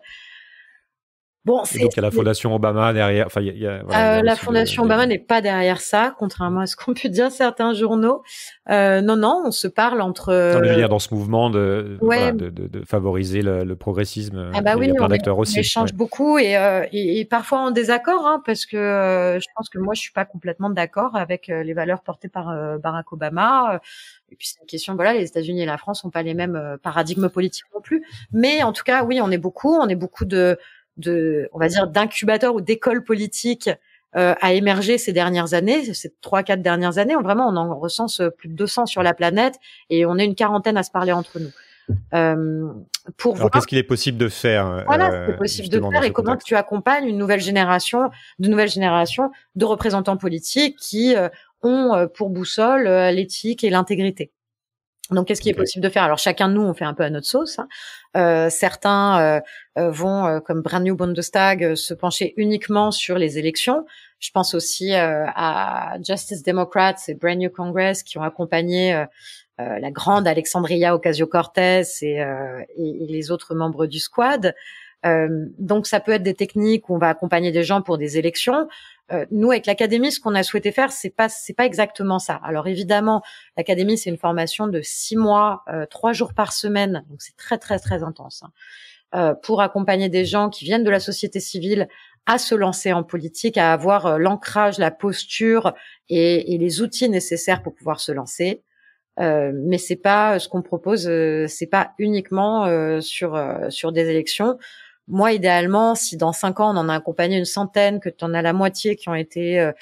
Bon, c'est, donc il y a la fondation Obama derrière. Enfin, y a, voilà, euh, la fondation Obama n'est pas derrière ça, contrairement à ce qu'ont pu dire certains journaux. Euh, non, non, on se parle entre. je dire, dans euh, ce mouvement de, de, de favoriser le, le, progressisme. Ah bah oui, on, aussi, échange beaucoup euh, et, et, parfois en désaccord, hein, parce que euh, je pense que moi je suis pas complètement d'accord avec les valeurs portées par Barack Obama. Et puis c'est une question, voilà, les États-Unis et la France n'ont pas les mêmes paradigmes politiques non plus. Mais en tout cas, oui, on est beaucoup, on est beaucoup de on va dire, d'incubateurs ou d'écoles politiques euh, a émergé ces dernières années, ces trois, quatre dernières années. On, vraiment, on en recense euh, plus de 200 sur la planète et on est une quarantaine à se parler entre nous. Euh, pour qu'est-ce qu'il est possible de faire euh, Voilà, euh, possible de faire et comment tu accompagnes une nouvelle génération, de nouvelles générations de représentants politiques qui euh, ont pour boussole l'éthique et l'intégrité. Donc, qu'est-ce qui est possible de faire Alors, chacun de nous, on fait un peu à notre sauce. Hein. Euh, certains euh, euh, vont, comme Brand New Bundestag, se pencher uniquement sur les élections. Je pense aussi à Justice Democrats et Brand New Congress qui ont accompagné la grande Alexandria Ocasio-Cortez et, et, les autres membres du squad. donc, ça peut être des techniques où on va accompagner des gens pour des élections. Euh, nous, avec l'académie, ce qu'on a souhaité faire, c'est pas c'est pas exactement ça. Alors évidemment, l'académie c'est une formation de six mois, euh, trois jours par semaine, donc c'est très très très intense hein, euh, pour accompagner des gens qui viennent de la société civile à se lancer en politique, à avoir l'ancrage, la posture et, et, les outils nécessaires pour pouvoir se lancer. mais c'est pas ce qu'on propose, c'est pas uniquement sur sur des élections moi, idéalement, si dans cinq ans on en a accompagné une centaine, que tu en as la moitié qui ont été euh,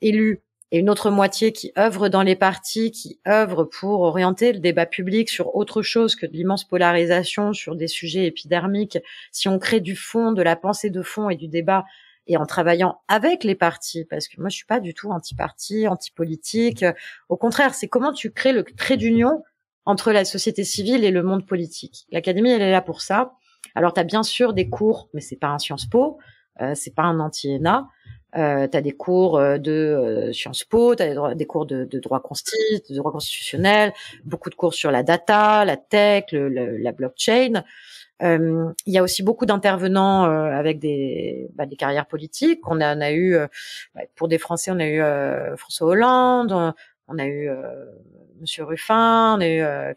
élus et une autre moitié qui œuvre dans les partis, qui œuvre pour orienter le débat public sur autre chose que de l'immense polarisation sur des sujets épidermiques, si on crée du fond, de la pensée de fond et du débat, et en travaillant avec les partis, parce que moi je suis pas du tout anti-parti, anti-politique. Au contraire, c'est comment tu crées le trait d'union entre la société civile et le monde politique. L'académie, elle est là pour ça. Alors, tu as bien sûr des cours, mais c'est pas un Sciences Po, euh, c'est pas un anti-ENA. tu as des cours de Sciences Po, tu as des, cours de, droit de droit constitutionnel, beaucoup de cours sur la data, la tech, la blockchain. Euh, il y a aussi beaucoup d'intervenants euh, avec bah, des, carrières politiques. On en a eu, bah, pour des Français, on a eu François Hollande, on a eu euh, Monsieur Ruffin, on a eu euh,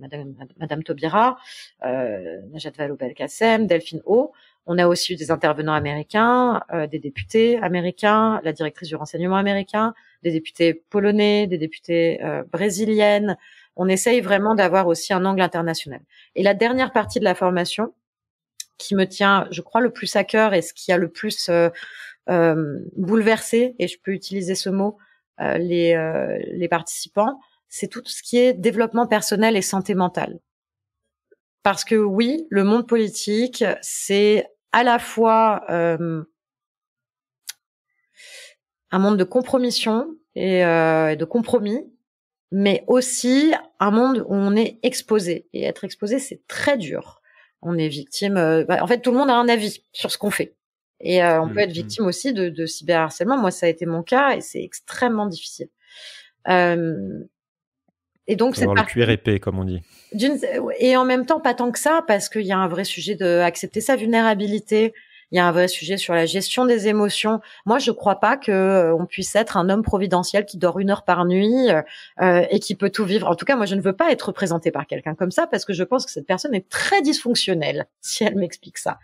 Madame, Madame Taubira, euh, Najat Vallaud-Belkacem, Delphine O. On a aussi eu des intervenants américains, euh, des députés américains, la directrice du renseignement américain, des députés polonais, des députés brésiliennes. On essaye vraiment d'avoir aussi un angle international. Et la dernière partie de la formation, qui me tient, je crois, le plus à cœur et ce qui a le plus bouleversé, et je peux utiliser ce mot, euh, les, euh, les participants, c'est tout ce qui est développement personnel et santé mentale. Parce que oui, le monde politique, c'est à la fois euh, un monde de compromission et de compromis, mais aussi un monde où on est exposé. Et être exposé, c'est très dur. On est victime. Bah, en fait, tout le monde a un avis sur ce qu'on fait. Et euh, on peut être mmh, mmh. victime aussi de, cyberharcèlement. Moi, ça a été mon cas et c'est extrêmement difficile. Euh, et donc, c'est le cuir épais, comme on dit. Et en même temps, pas tant que ça, parce qu'il y a un vrai sujet d'accepter sa vulnérabilité. Il y a un vrai sujet sur la gestion des émotions. Moi, je ne crois pas que euh, on puisse être un homme providentiel qui dort une heure par nuit euh, et qui peut tout vivre. En tout cas, moi, je ne veux pas être représentée par quelqu'un comme ça parce que je pense que cette personne est très dysfonctionnelle si elle m'explique ça.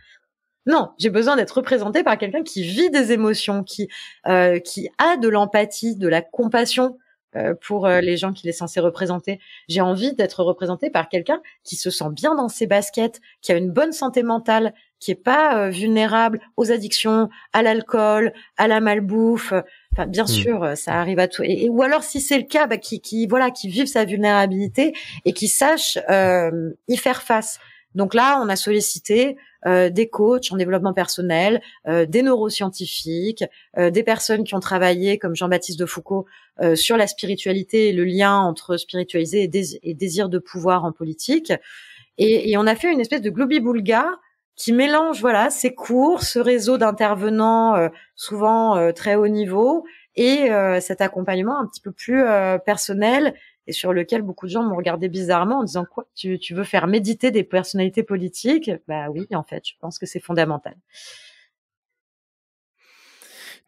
Non, j'ai besoin d'être représentée par quelqu'un qui vit des émotions, qui euh, qui a de l'empathie, de la compassion euh, pour euh, les gens qu'il est censé représenter. J'ai envie d'être représentée par quelqu'un qui se sent bien dans ses baskets, qui a une bonne santé mentale, qui est pas vulnérable aux addictions, à l'alcool, à la malbouffe. Enfin, bien hmm. sûr, ça arrive à tout. Et, ou alors, si c'est le cas, bah, qui, qui voilà, qui vive sa vulnérabilité et qui sache y faire face. Donc là, on a sollicité euh, des coachs en développement personnel, euh, des neuroscientifiques, euh, des personnes qui ont travaillé, comme Jean-Baptiste de Foucault, sur la spiritualité et le lien entre spiritualiser et, désir de pouvoir en politique. Et, on a fait une espèce de globi-boulga qui mélange voilà ces cours, ce réseau d'intervenants souvent très haut niveau et cet accompagnement un petit peu plus personnel et sur lequel beaucoup de gens m'ont regardé bizarrement en disant quoi tu, tu veux faire méditer des personnalités politiques Bah oui, en fait, je pense que c'est fondamental.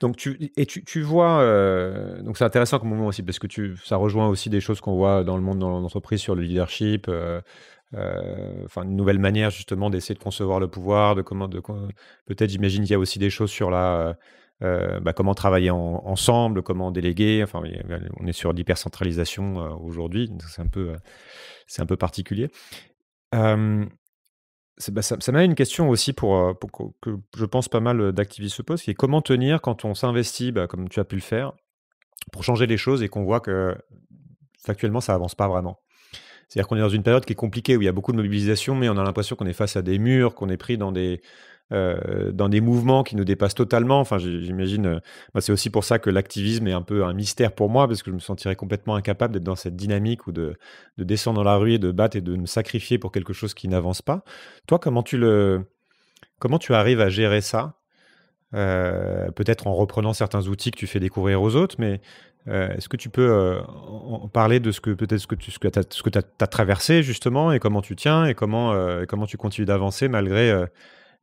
Donc tu et tu, tu vois euh, donc c'est intéressant comme moment aussi parce que tu ça rejoint aussi des choses qu'on voit dans le monde dans l'entreprise sur le leadership euh, euh, enfin une nouvelle manière justement d'essayer de concevoir le pouvoir de comment de peut-être j'imagine qu'il y a aussi des choses sur la euh, bah, comment travailler ensemble, comment déléguer. Enfin, on est sur l'hypercentralisation euh, aujourd'hui, c'est un peu, euh, c'est un peu particulier. Bah, ça, m'a une question aussi pour, que je pense pas mal d'activistes se posent, qui est comment tenir quand on s'investit, bah, comme tu as pu le faire, pour changer les choses et qu'on voit que factuellement ça avance pas vraiment. C'est-à-dire qu'on est dans une période qui est compliquée où il y a beaucoup de mobilisation, mais on a l'impression qu'on est face à des murs, qu'on est pris dans des euh, dans des mouvements qui nous dépassent totalement. Enfin, j'imagine, euh, bah, c'est aussi pour ça que l'activisme est un peu un mystère pour moi, parce que je me sentirais complètement incapable d'être dans cette dynamique ou de, descendre dans la rue et de battre et de me sacrifier pour quelque chose qui n'avance pas. Toi, comment tu le, comment tu arrives à gérer ça euh, Peut-être en reprenant certains outils que tu fais découvrir aux autres, mais Est-ce que tu peux en parler de ce que peut-être ce que tu ce que as, as, traversé justement et comment tu tiens et comment, comment tu continues d'avancer malgré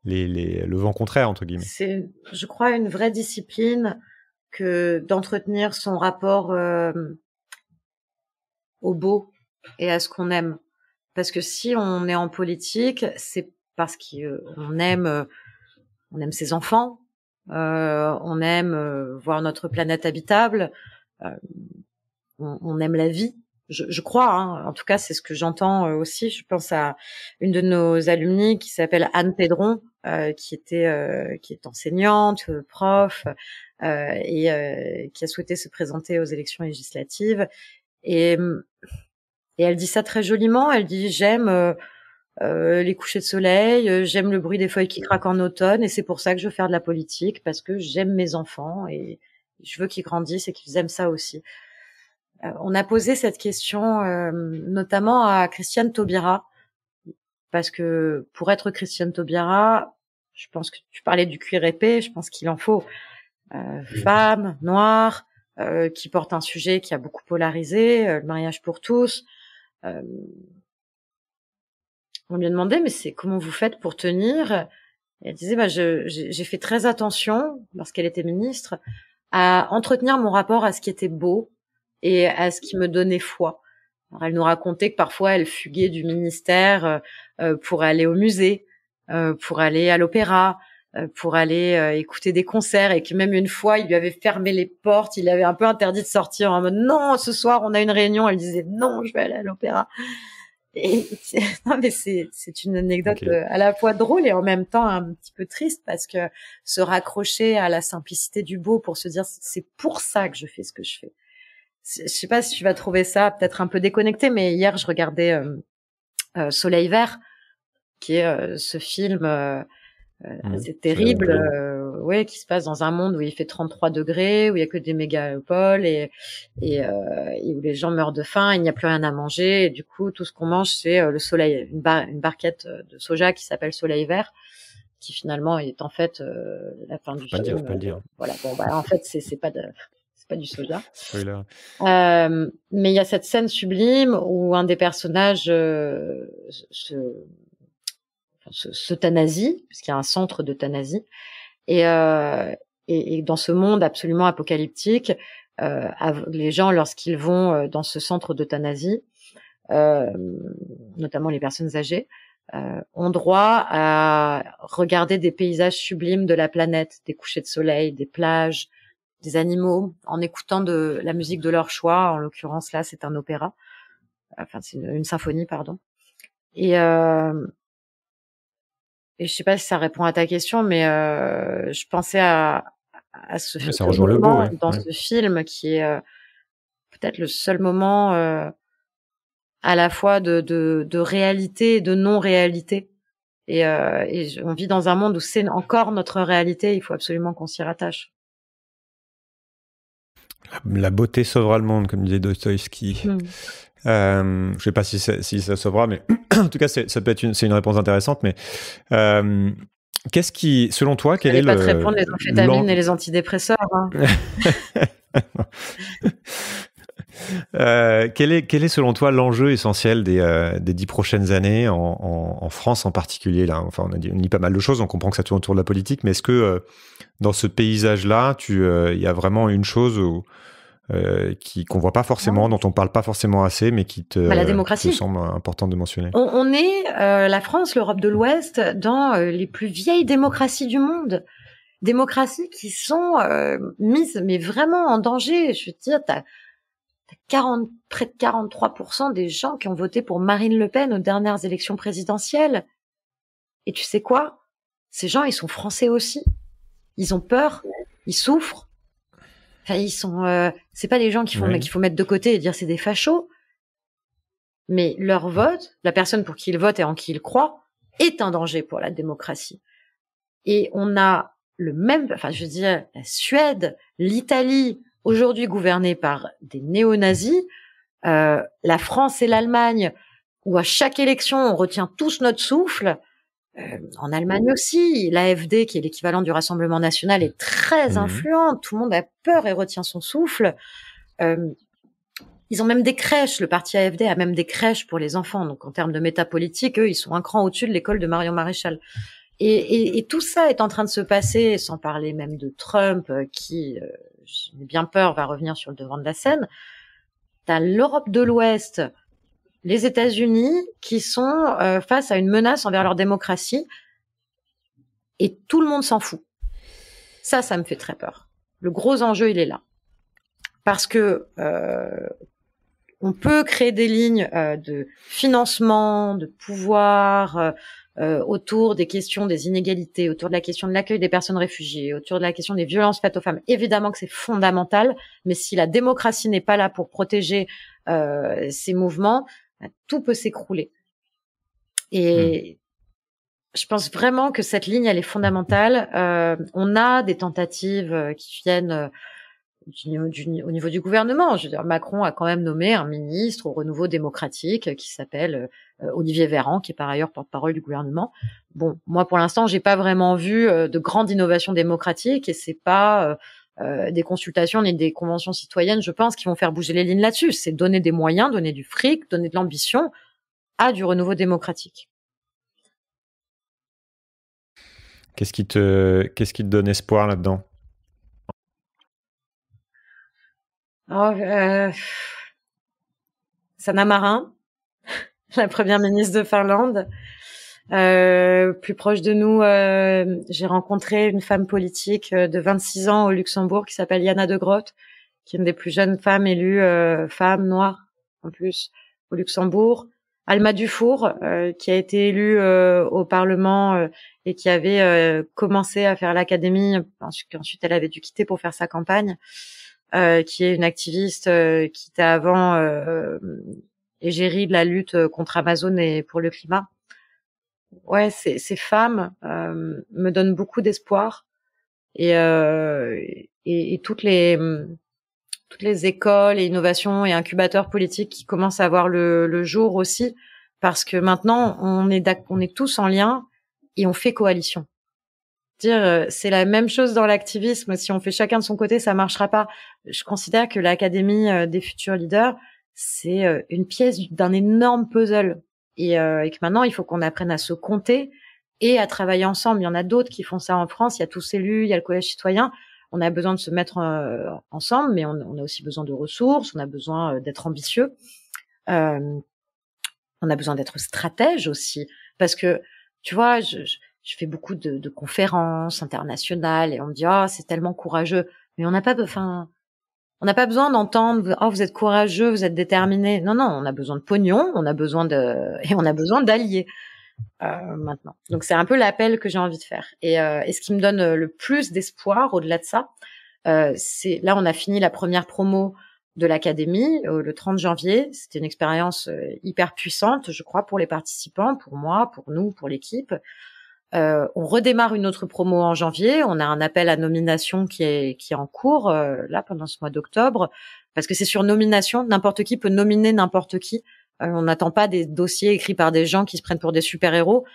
le vent contraire, entre guillemets. C'est, je crois, une vraie discipline que d'entretenir son rapport euh, au beau et à ce qu'on aime. Parce que si on est en politique, c'est parce qu'on euh, aime, euh, on aime ses enfants, on aime voir notre planète habitable, on, aime la vie je, je, crois, hein. en tout cas c'est ce que j'entends euh, aussi. Je pense à une de nos alumni qui s'appelle Anne Pédron, euh, qui était euh, qui est enseignante, prof, et qui a souhaité se présenter aux élections législatives. Et, hum, et elle dit ça très joliment. Elle dit j'aime les couchers de soleil, j'aime le bruit des feuilles qui craquent en automne, et c'est pour ça que je veux faire de la politique parce que j'aime mes enfants et je veux qu'ils grandissent et qu'ils aiment ça aussi. Euh, on a posé cette question euh, notamment à Christiane Taubira, parce que pour être Christiane Taubira, je pense que tu parlais du cuir épais, je pense qu'il en faut. Euh, femme, noire, euh, qui porte un sujet qui a beaucoup polarisé, le mariage pour tous. on lui a demandé, mais c'est comment vous faites pour tenir Elle disait, bah, j'ai fait très attention, lorsqu'elle était ministre, à entretenir mon rapport à ce qui était beau, et à ce qui me donnait foi. elle nous racontait que parfois elle fuguait du ministère euh, euh, pour aller au musée, euh, pour aller à l'opéra, pour aller écouter des concerts et que même une fois il lui avait fermé les portes, il avait un peu interdit de sortir en mode non ce soir on a une réunion, elle disait non je vais aller à l'opéra. Et non mais c'est une anecdote à la fois drôle et en même temps un petit peu triste parce que se raccrocher à la simplicité du beau pour se dire c'est pour ça que je fais ce que je fais je sais pas si tu vas trouver ça peut-être un peu déconnecté, mais hier je regardais euh, euh, Soleil vert, qui est euh, ce film mmh, c'est terrible, ouais, qui se passe dans un monde où il fait 33 degrés, où il y a que des mégapoles et, et, où les gens meurent de faim, il n'y a plus rien à manger, et du coup tout ce qu'on mange c'est le soleil, une, barquette de soja qui s'appelle Soleil vert qui finalement est en fait la fin du film. voilà, bon, bah, en fait, c'est pas de, c'est pas du soja. Euh, mais il y a cette scène sublime où un des personnages euh, se s'euthanasie, puisqu'il y a un centre d'euthanasie. Et, euh, et, dans ce monde absolument apocalyptique, euh, les gens, lorsqu'ils vont euh, dans ce centre d'euthanasie, euh, notamment les personnes âgées, ont droit à regarder des paysages sublimes de la planète, des couchers de soleil, des plages, des animaux en écoutant de la musique de leur choix. En l'occurrence, là, c'est un opéra. Enfin, c'est une, symphonie, pardon. Et, euh, et je sais pas si ça répond à ta question, mais euh, je pensais à, ce, dans ce film qui est euh, peut-être le seul moment euh, à la fois de, réalité et de non-réalité. et, on vit dans un monde où c'est encore notre réalité, il faut absolument qu'on s'y rattache. La beauté sauvera le monde, comme disait Dostoïevski. Mm. Euh, je ne sais pas si, ça sauvera, mais en tout cas, ça peut être une, c'est une réponse intéressante. Mais euh, qu'est-ce qui, selon toi, quel est pas te répondre les amphétamines et les antidépresseurs. Hein. Euh, quel, est, quel est selon toi l'enjeu essentiel des, euh, des dix prochaines années en, France en particulier là Enfin, on a dit, pas mal de choses, on comprend que ça tourne autour de la politique, mais est-ce que euh, dans ce paysage-là, il y a vraiment une chose où, euh, qui qu'on voit pas forcément, dont on parle pas forcément assez, mais qui te, bah, semble important de mentionner. On, est la France, l'Europe de l'Ouest, dans les plus vieilles démocraties du monde, démocraties qui sont mises mais vraiment en danger. Je veux dire, 40, près de 43% des gens qui ont voté pour Marine Le Pen aux dernières élections présidentielles. Et tu sais quoi Ces gens, ils sont français aussi. Ils ont peur, ils souffrent. Enfin, ils sont. Euh, c'est pas des gens qu'il faut, qu'il faut mettre de côté et dire c'est des fachos. Mais leur vote, la personne pour qui ils votent et en qui ils croient, est un danger pour la démocratie. Et on a le même, enfin, je veux dire, la Suède, l'Italie, aujourd'hui gouvernée par des néo-nazis, euh, la France et l'Allemagne, où à chaque élection on retient tous notre souffle, euh, en Allemagne aussi, l'AFD, qui est l'équivalent du Rassemblement national, est très mhm. influente. Tout le monde a peur et retient son souffle. Euh, ils ont même des crèches. Le parti AFD a même des crèches pour les enfants. Donc, en termes de métapolitique, eux, ils sont un cran au-dessus de l'école de Marion Maréchal. Et, et, et, tout ça est en train de se passer, sans parler même de Trump, euh, qui, euh, j'ai bien peur, va revenir sur le devant de la scène. T'as l'Europe de l'Ouest, les États-Unis, qui sont euh, face à une menace envers leur démocratie, et tout le monde s'en fout. Ça, ça me fait très peur. Le gros enjeu, il est là, parce que euh, on peut créer des lignes euh, de financement, de pouvoir euh, autour des questions des inégalités, autour de la question de l'accueil des personnes réfugiées, autour de la question des violences faites aux femmes. Évidemment que c'est fondamental, mais si la démocratie n'est pas là pour protéger euh, ces mouvements, bah, tout peut s'écrouler. Et hmm. je pense vraiment que cette ligne, elle est fondamentale. Euh, on a des tentatives euh, qui viennent euh, au niveau du gouvernement. Je veux dire, Macron a quand même nommé un ministre au renouveau démocratique euh, qui s'appelle euh, euh, Olivier Véran, qui est par ailleurs porte-parole du gouvernement. Bon, moi pour l'instant, j'ai pas vraiment vu de grande innovation démocratique et c'est pas des consultations ni des conventions citoyennes, je pense, qui vont faire bouger les lignes là-dessus. C'est donner des moyens, donner du fric, donner de l'ambition à du renouveau démocratique. Qu'est-ce qui te, qu'est-ce qui te donne espoir là-dedans Alors, ah, euh, Sana Marin, la première ministre de Finlande. Euh, plus proche de nous, euh, j'ai rencontré une femme politique euh, de 26 ans au Luxembourg qui s'appelle Yana de Grotte, qui est une des plus jeunes femmes élues, femmes, noires en plus, au Luxembourg. Alma Dufour, qui a été élue au Parlement et qui avait commencé à faire l'académie, ensuite, ensuite elle avait dû quitter pour faire sa campagne. Euh, qui est une activiste euh, qui était avant euh, égérie de la lutte contre Amazon et pour le climat. Ouais, ces, ces femmes me donnent beaucoup d'espoir et, et, et toutes les mm, toutes les écoles et innovations et incubateurs politiques qui commencent à voir le, le, jour aussi, parce que maintenant on est on est tous en lien et on fait coalition dire euh, c'est la même chose dans l'activisme. Si on fait chacun de son côté, ça marchera pas. Je considère que l'académie euh, des futurs leaders, c'est euh, une pièce d'un énorme puzzle et, que maintenant il faut qu'on apprenne à se compter et à travailler ensemble. Il y en a d'autres qui font ça en France. Il y a tous élus, il y a le collège citoyen. On a besoin de se mettre ensemble, mais on, a aussi besoin de ressources. On a besoin d'être ambitieux. on a besoin d'être stratège aussi, parce que tu vois, je je fais beaucoup de, de conférences internationales et on me dit ah c'est tellement courageux, mais on n'a pas, enfin, on n'a pas besoin d'entendre oh vous êtes courageux, vous êtes déterminé. Non non, on a besoin de pognon, on a besoin de et on a besoin d'alliés euh, maintenant. Donc c'est un peu l'appel que j'ai envie de faire. Et, euh, et, ce qui me donne euh, le plus d'espoir au-delà de ça, euh, c'est là on a fini la première promo de l'académie euh, le 30 janvier. C'était une expérience euh, hyper puissante, je crois, pour les participants, pour moi, pour nous, pour l'équipe. Euh, on redémarre une autre promo en janvier. On a un appel à nomination qui est, qui est en cours euh, là pendant ce mois d'octobre parce que c'est sur nomination. N'importe qui peut nominer n'importe qui. Euh, on n'attend pas des dossiers écrits par des gens qui se prennent pour des super héros.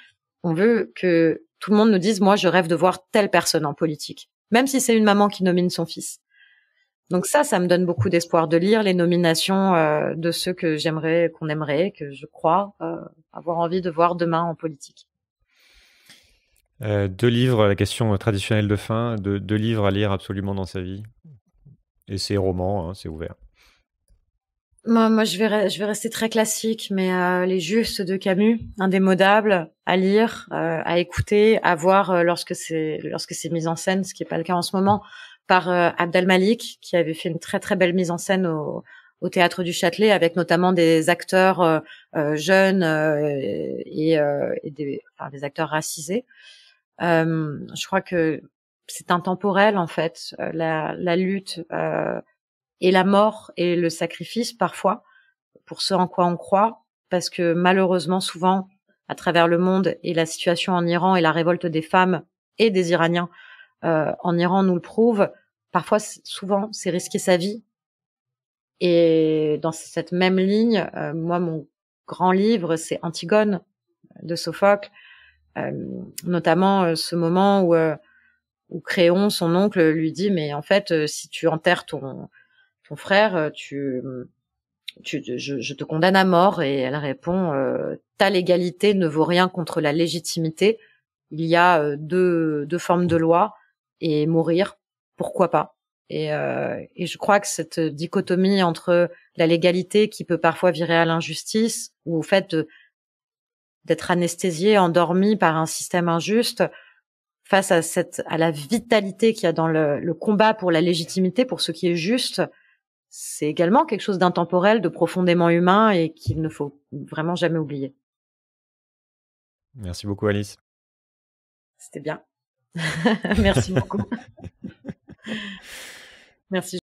On veut que tout le monde nous dise moi je rêve de voir telle personne en politique, même si c'est une maman qui nomine son fils. Donc ça, ça me donne beaucoup d'espoir de lire les nominations de ceux que j'aimerais, qu'on aimerait, que je crois avoir envie de voir demain en politique. Euh, deux livres, la question traditionnelle de fin, deux, livres à lire absolument dans sa vie. Et c'est roman, hein, c'est ouvert. Moi, moi je, vais rester très classique, mais euh, Les Justes de Camus, indémodable, à lire, euh, à écouter, à voir lorsque c'est lorsque c'est mis en scène, ce qui n'est pas le cas en ce moment, par Abdel Malik, qui avait fait une très très belle mise en scène au, théâtre du Châtelet avec notamment des acteurs jeunes et, des, des, acteurs racisés euh, je crois que c'est intemporel en fait, euh, la, la lutte euh, et la mort et le sacrifice parfois pour ce en quoi on croit, parce que malheureusement souvent à travers le monde et la situation en Iran et la révolte des femmes et des Iraniens en Iran nous le prouve. Parfois, souvent, c'est risquer sa vie. Et dans cette même ligne, moi, mon grand livre, c'est Antigone de Sophocle, euh, notamment euh, ce moment euh, où, Créon, son oncle, lui dit mais en fait si tu enterres ton ton frère, tu tu, je, te condamne à mort. Et elle répond, ta légalité ne vaut rien contre la légitimité. Il y a deux, deux formes de loi et mourir, pourquoi pas et, et, je crois que cette dichotomie entre la légalité qui peut parfois virer à l'injustice, ou au fait de d'être anesthésié, endormi par un système injuste face à cette, à la vitalité qu'il y a dans le, combat pour la légitimité, pour ce qui est juste. C'est également quelque chose d'intemporel, de profondément humain et qu'il ne faut vraiment jamais oublier. Merci beaucoup, Alice. C'était bien. Merci beaucoup. Merci.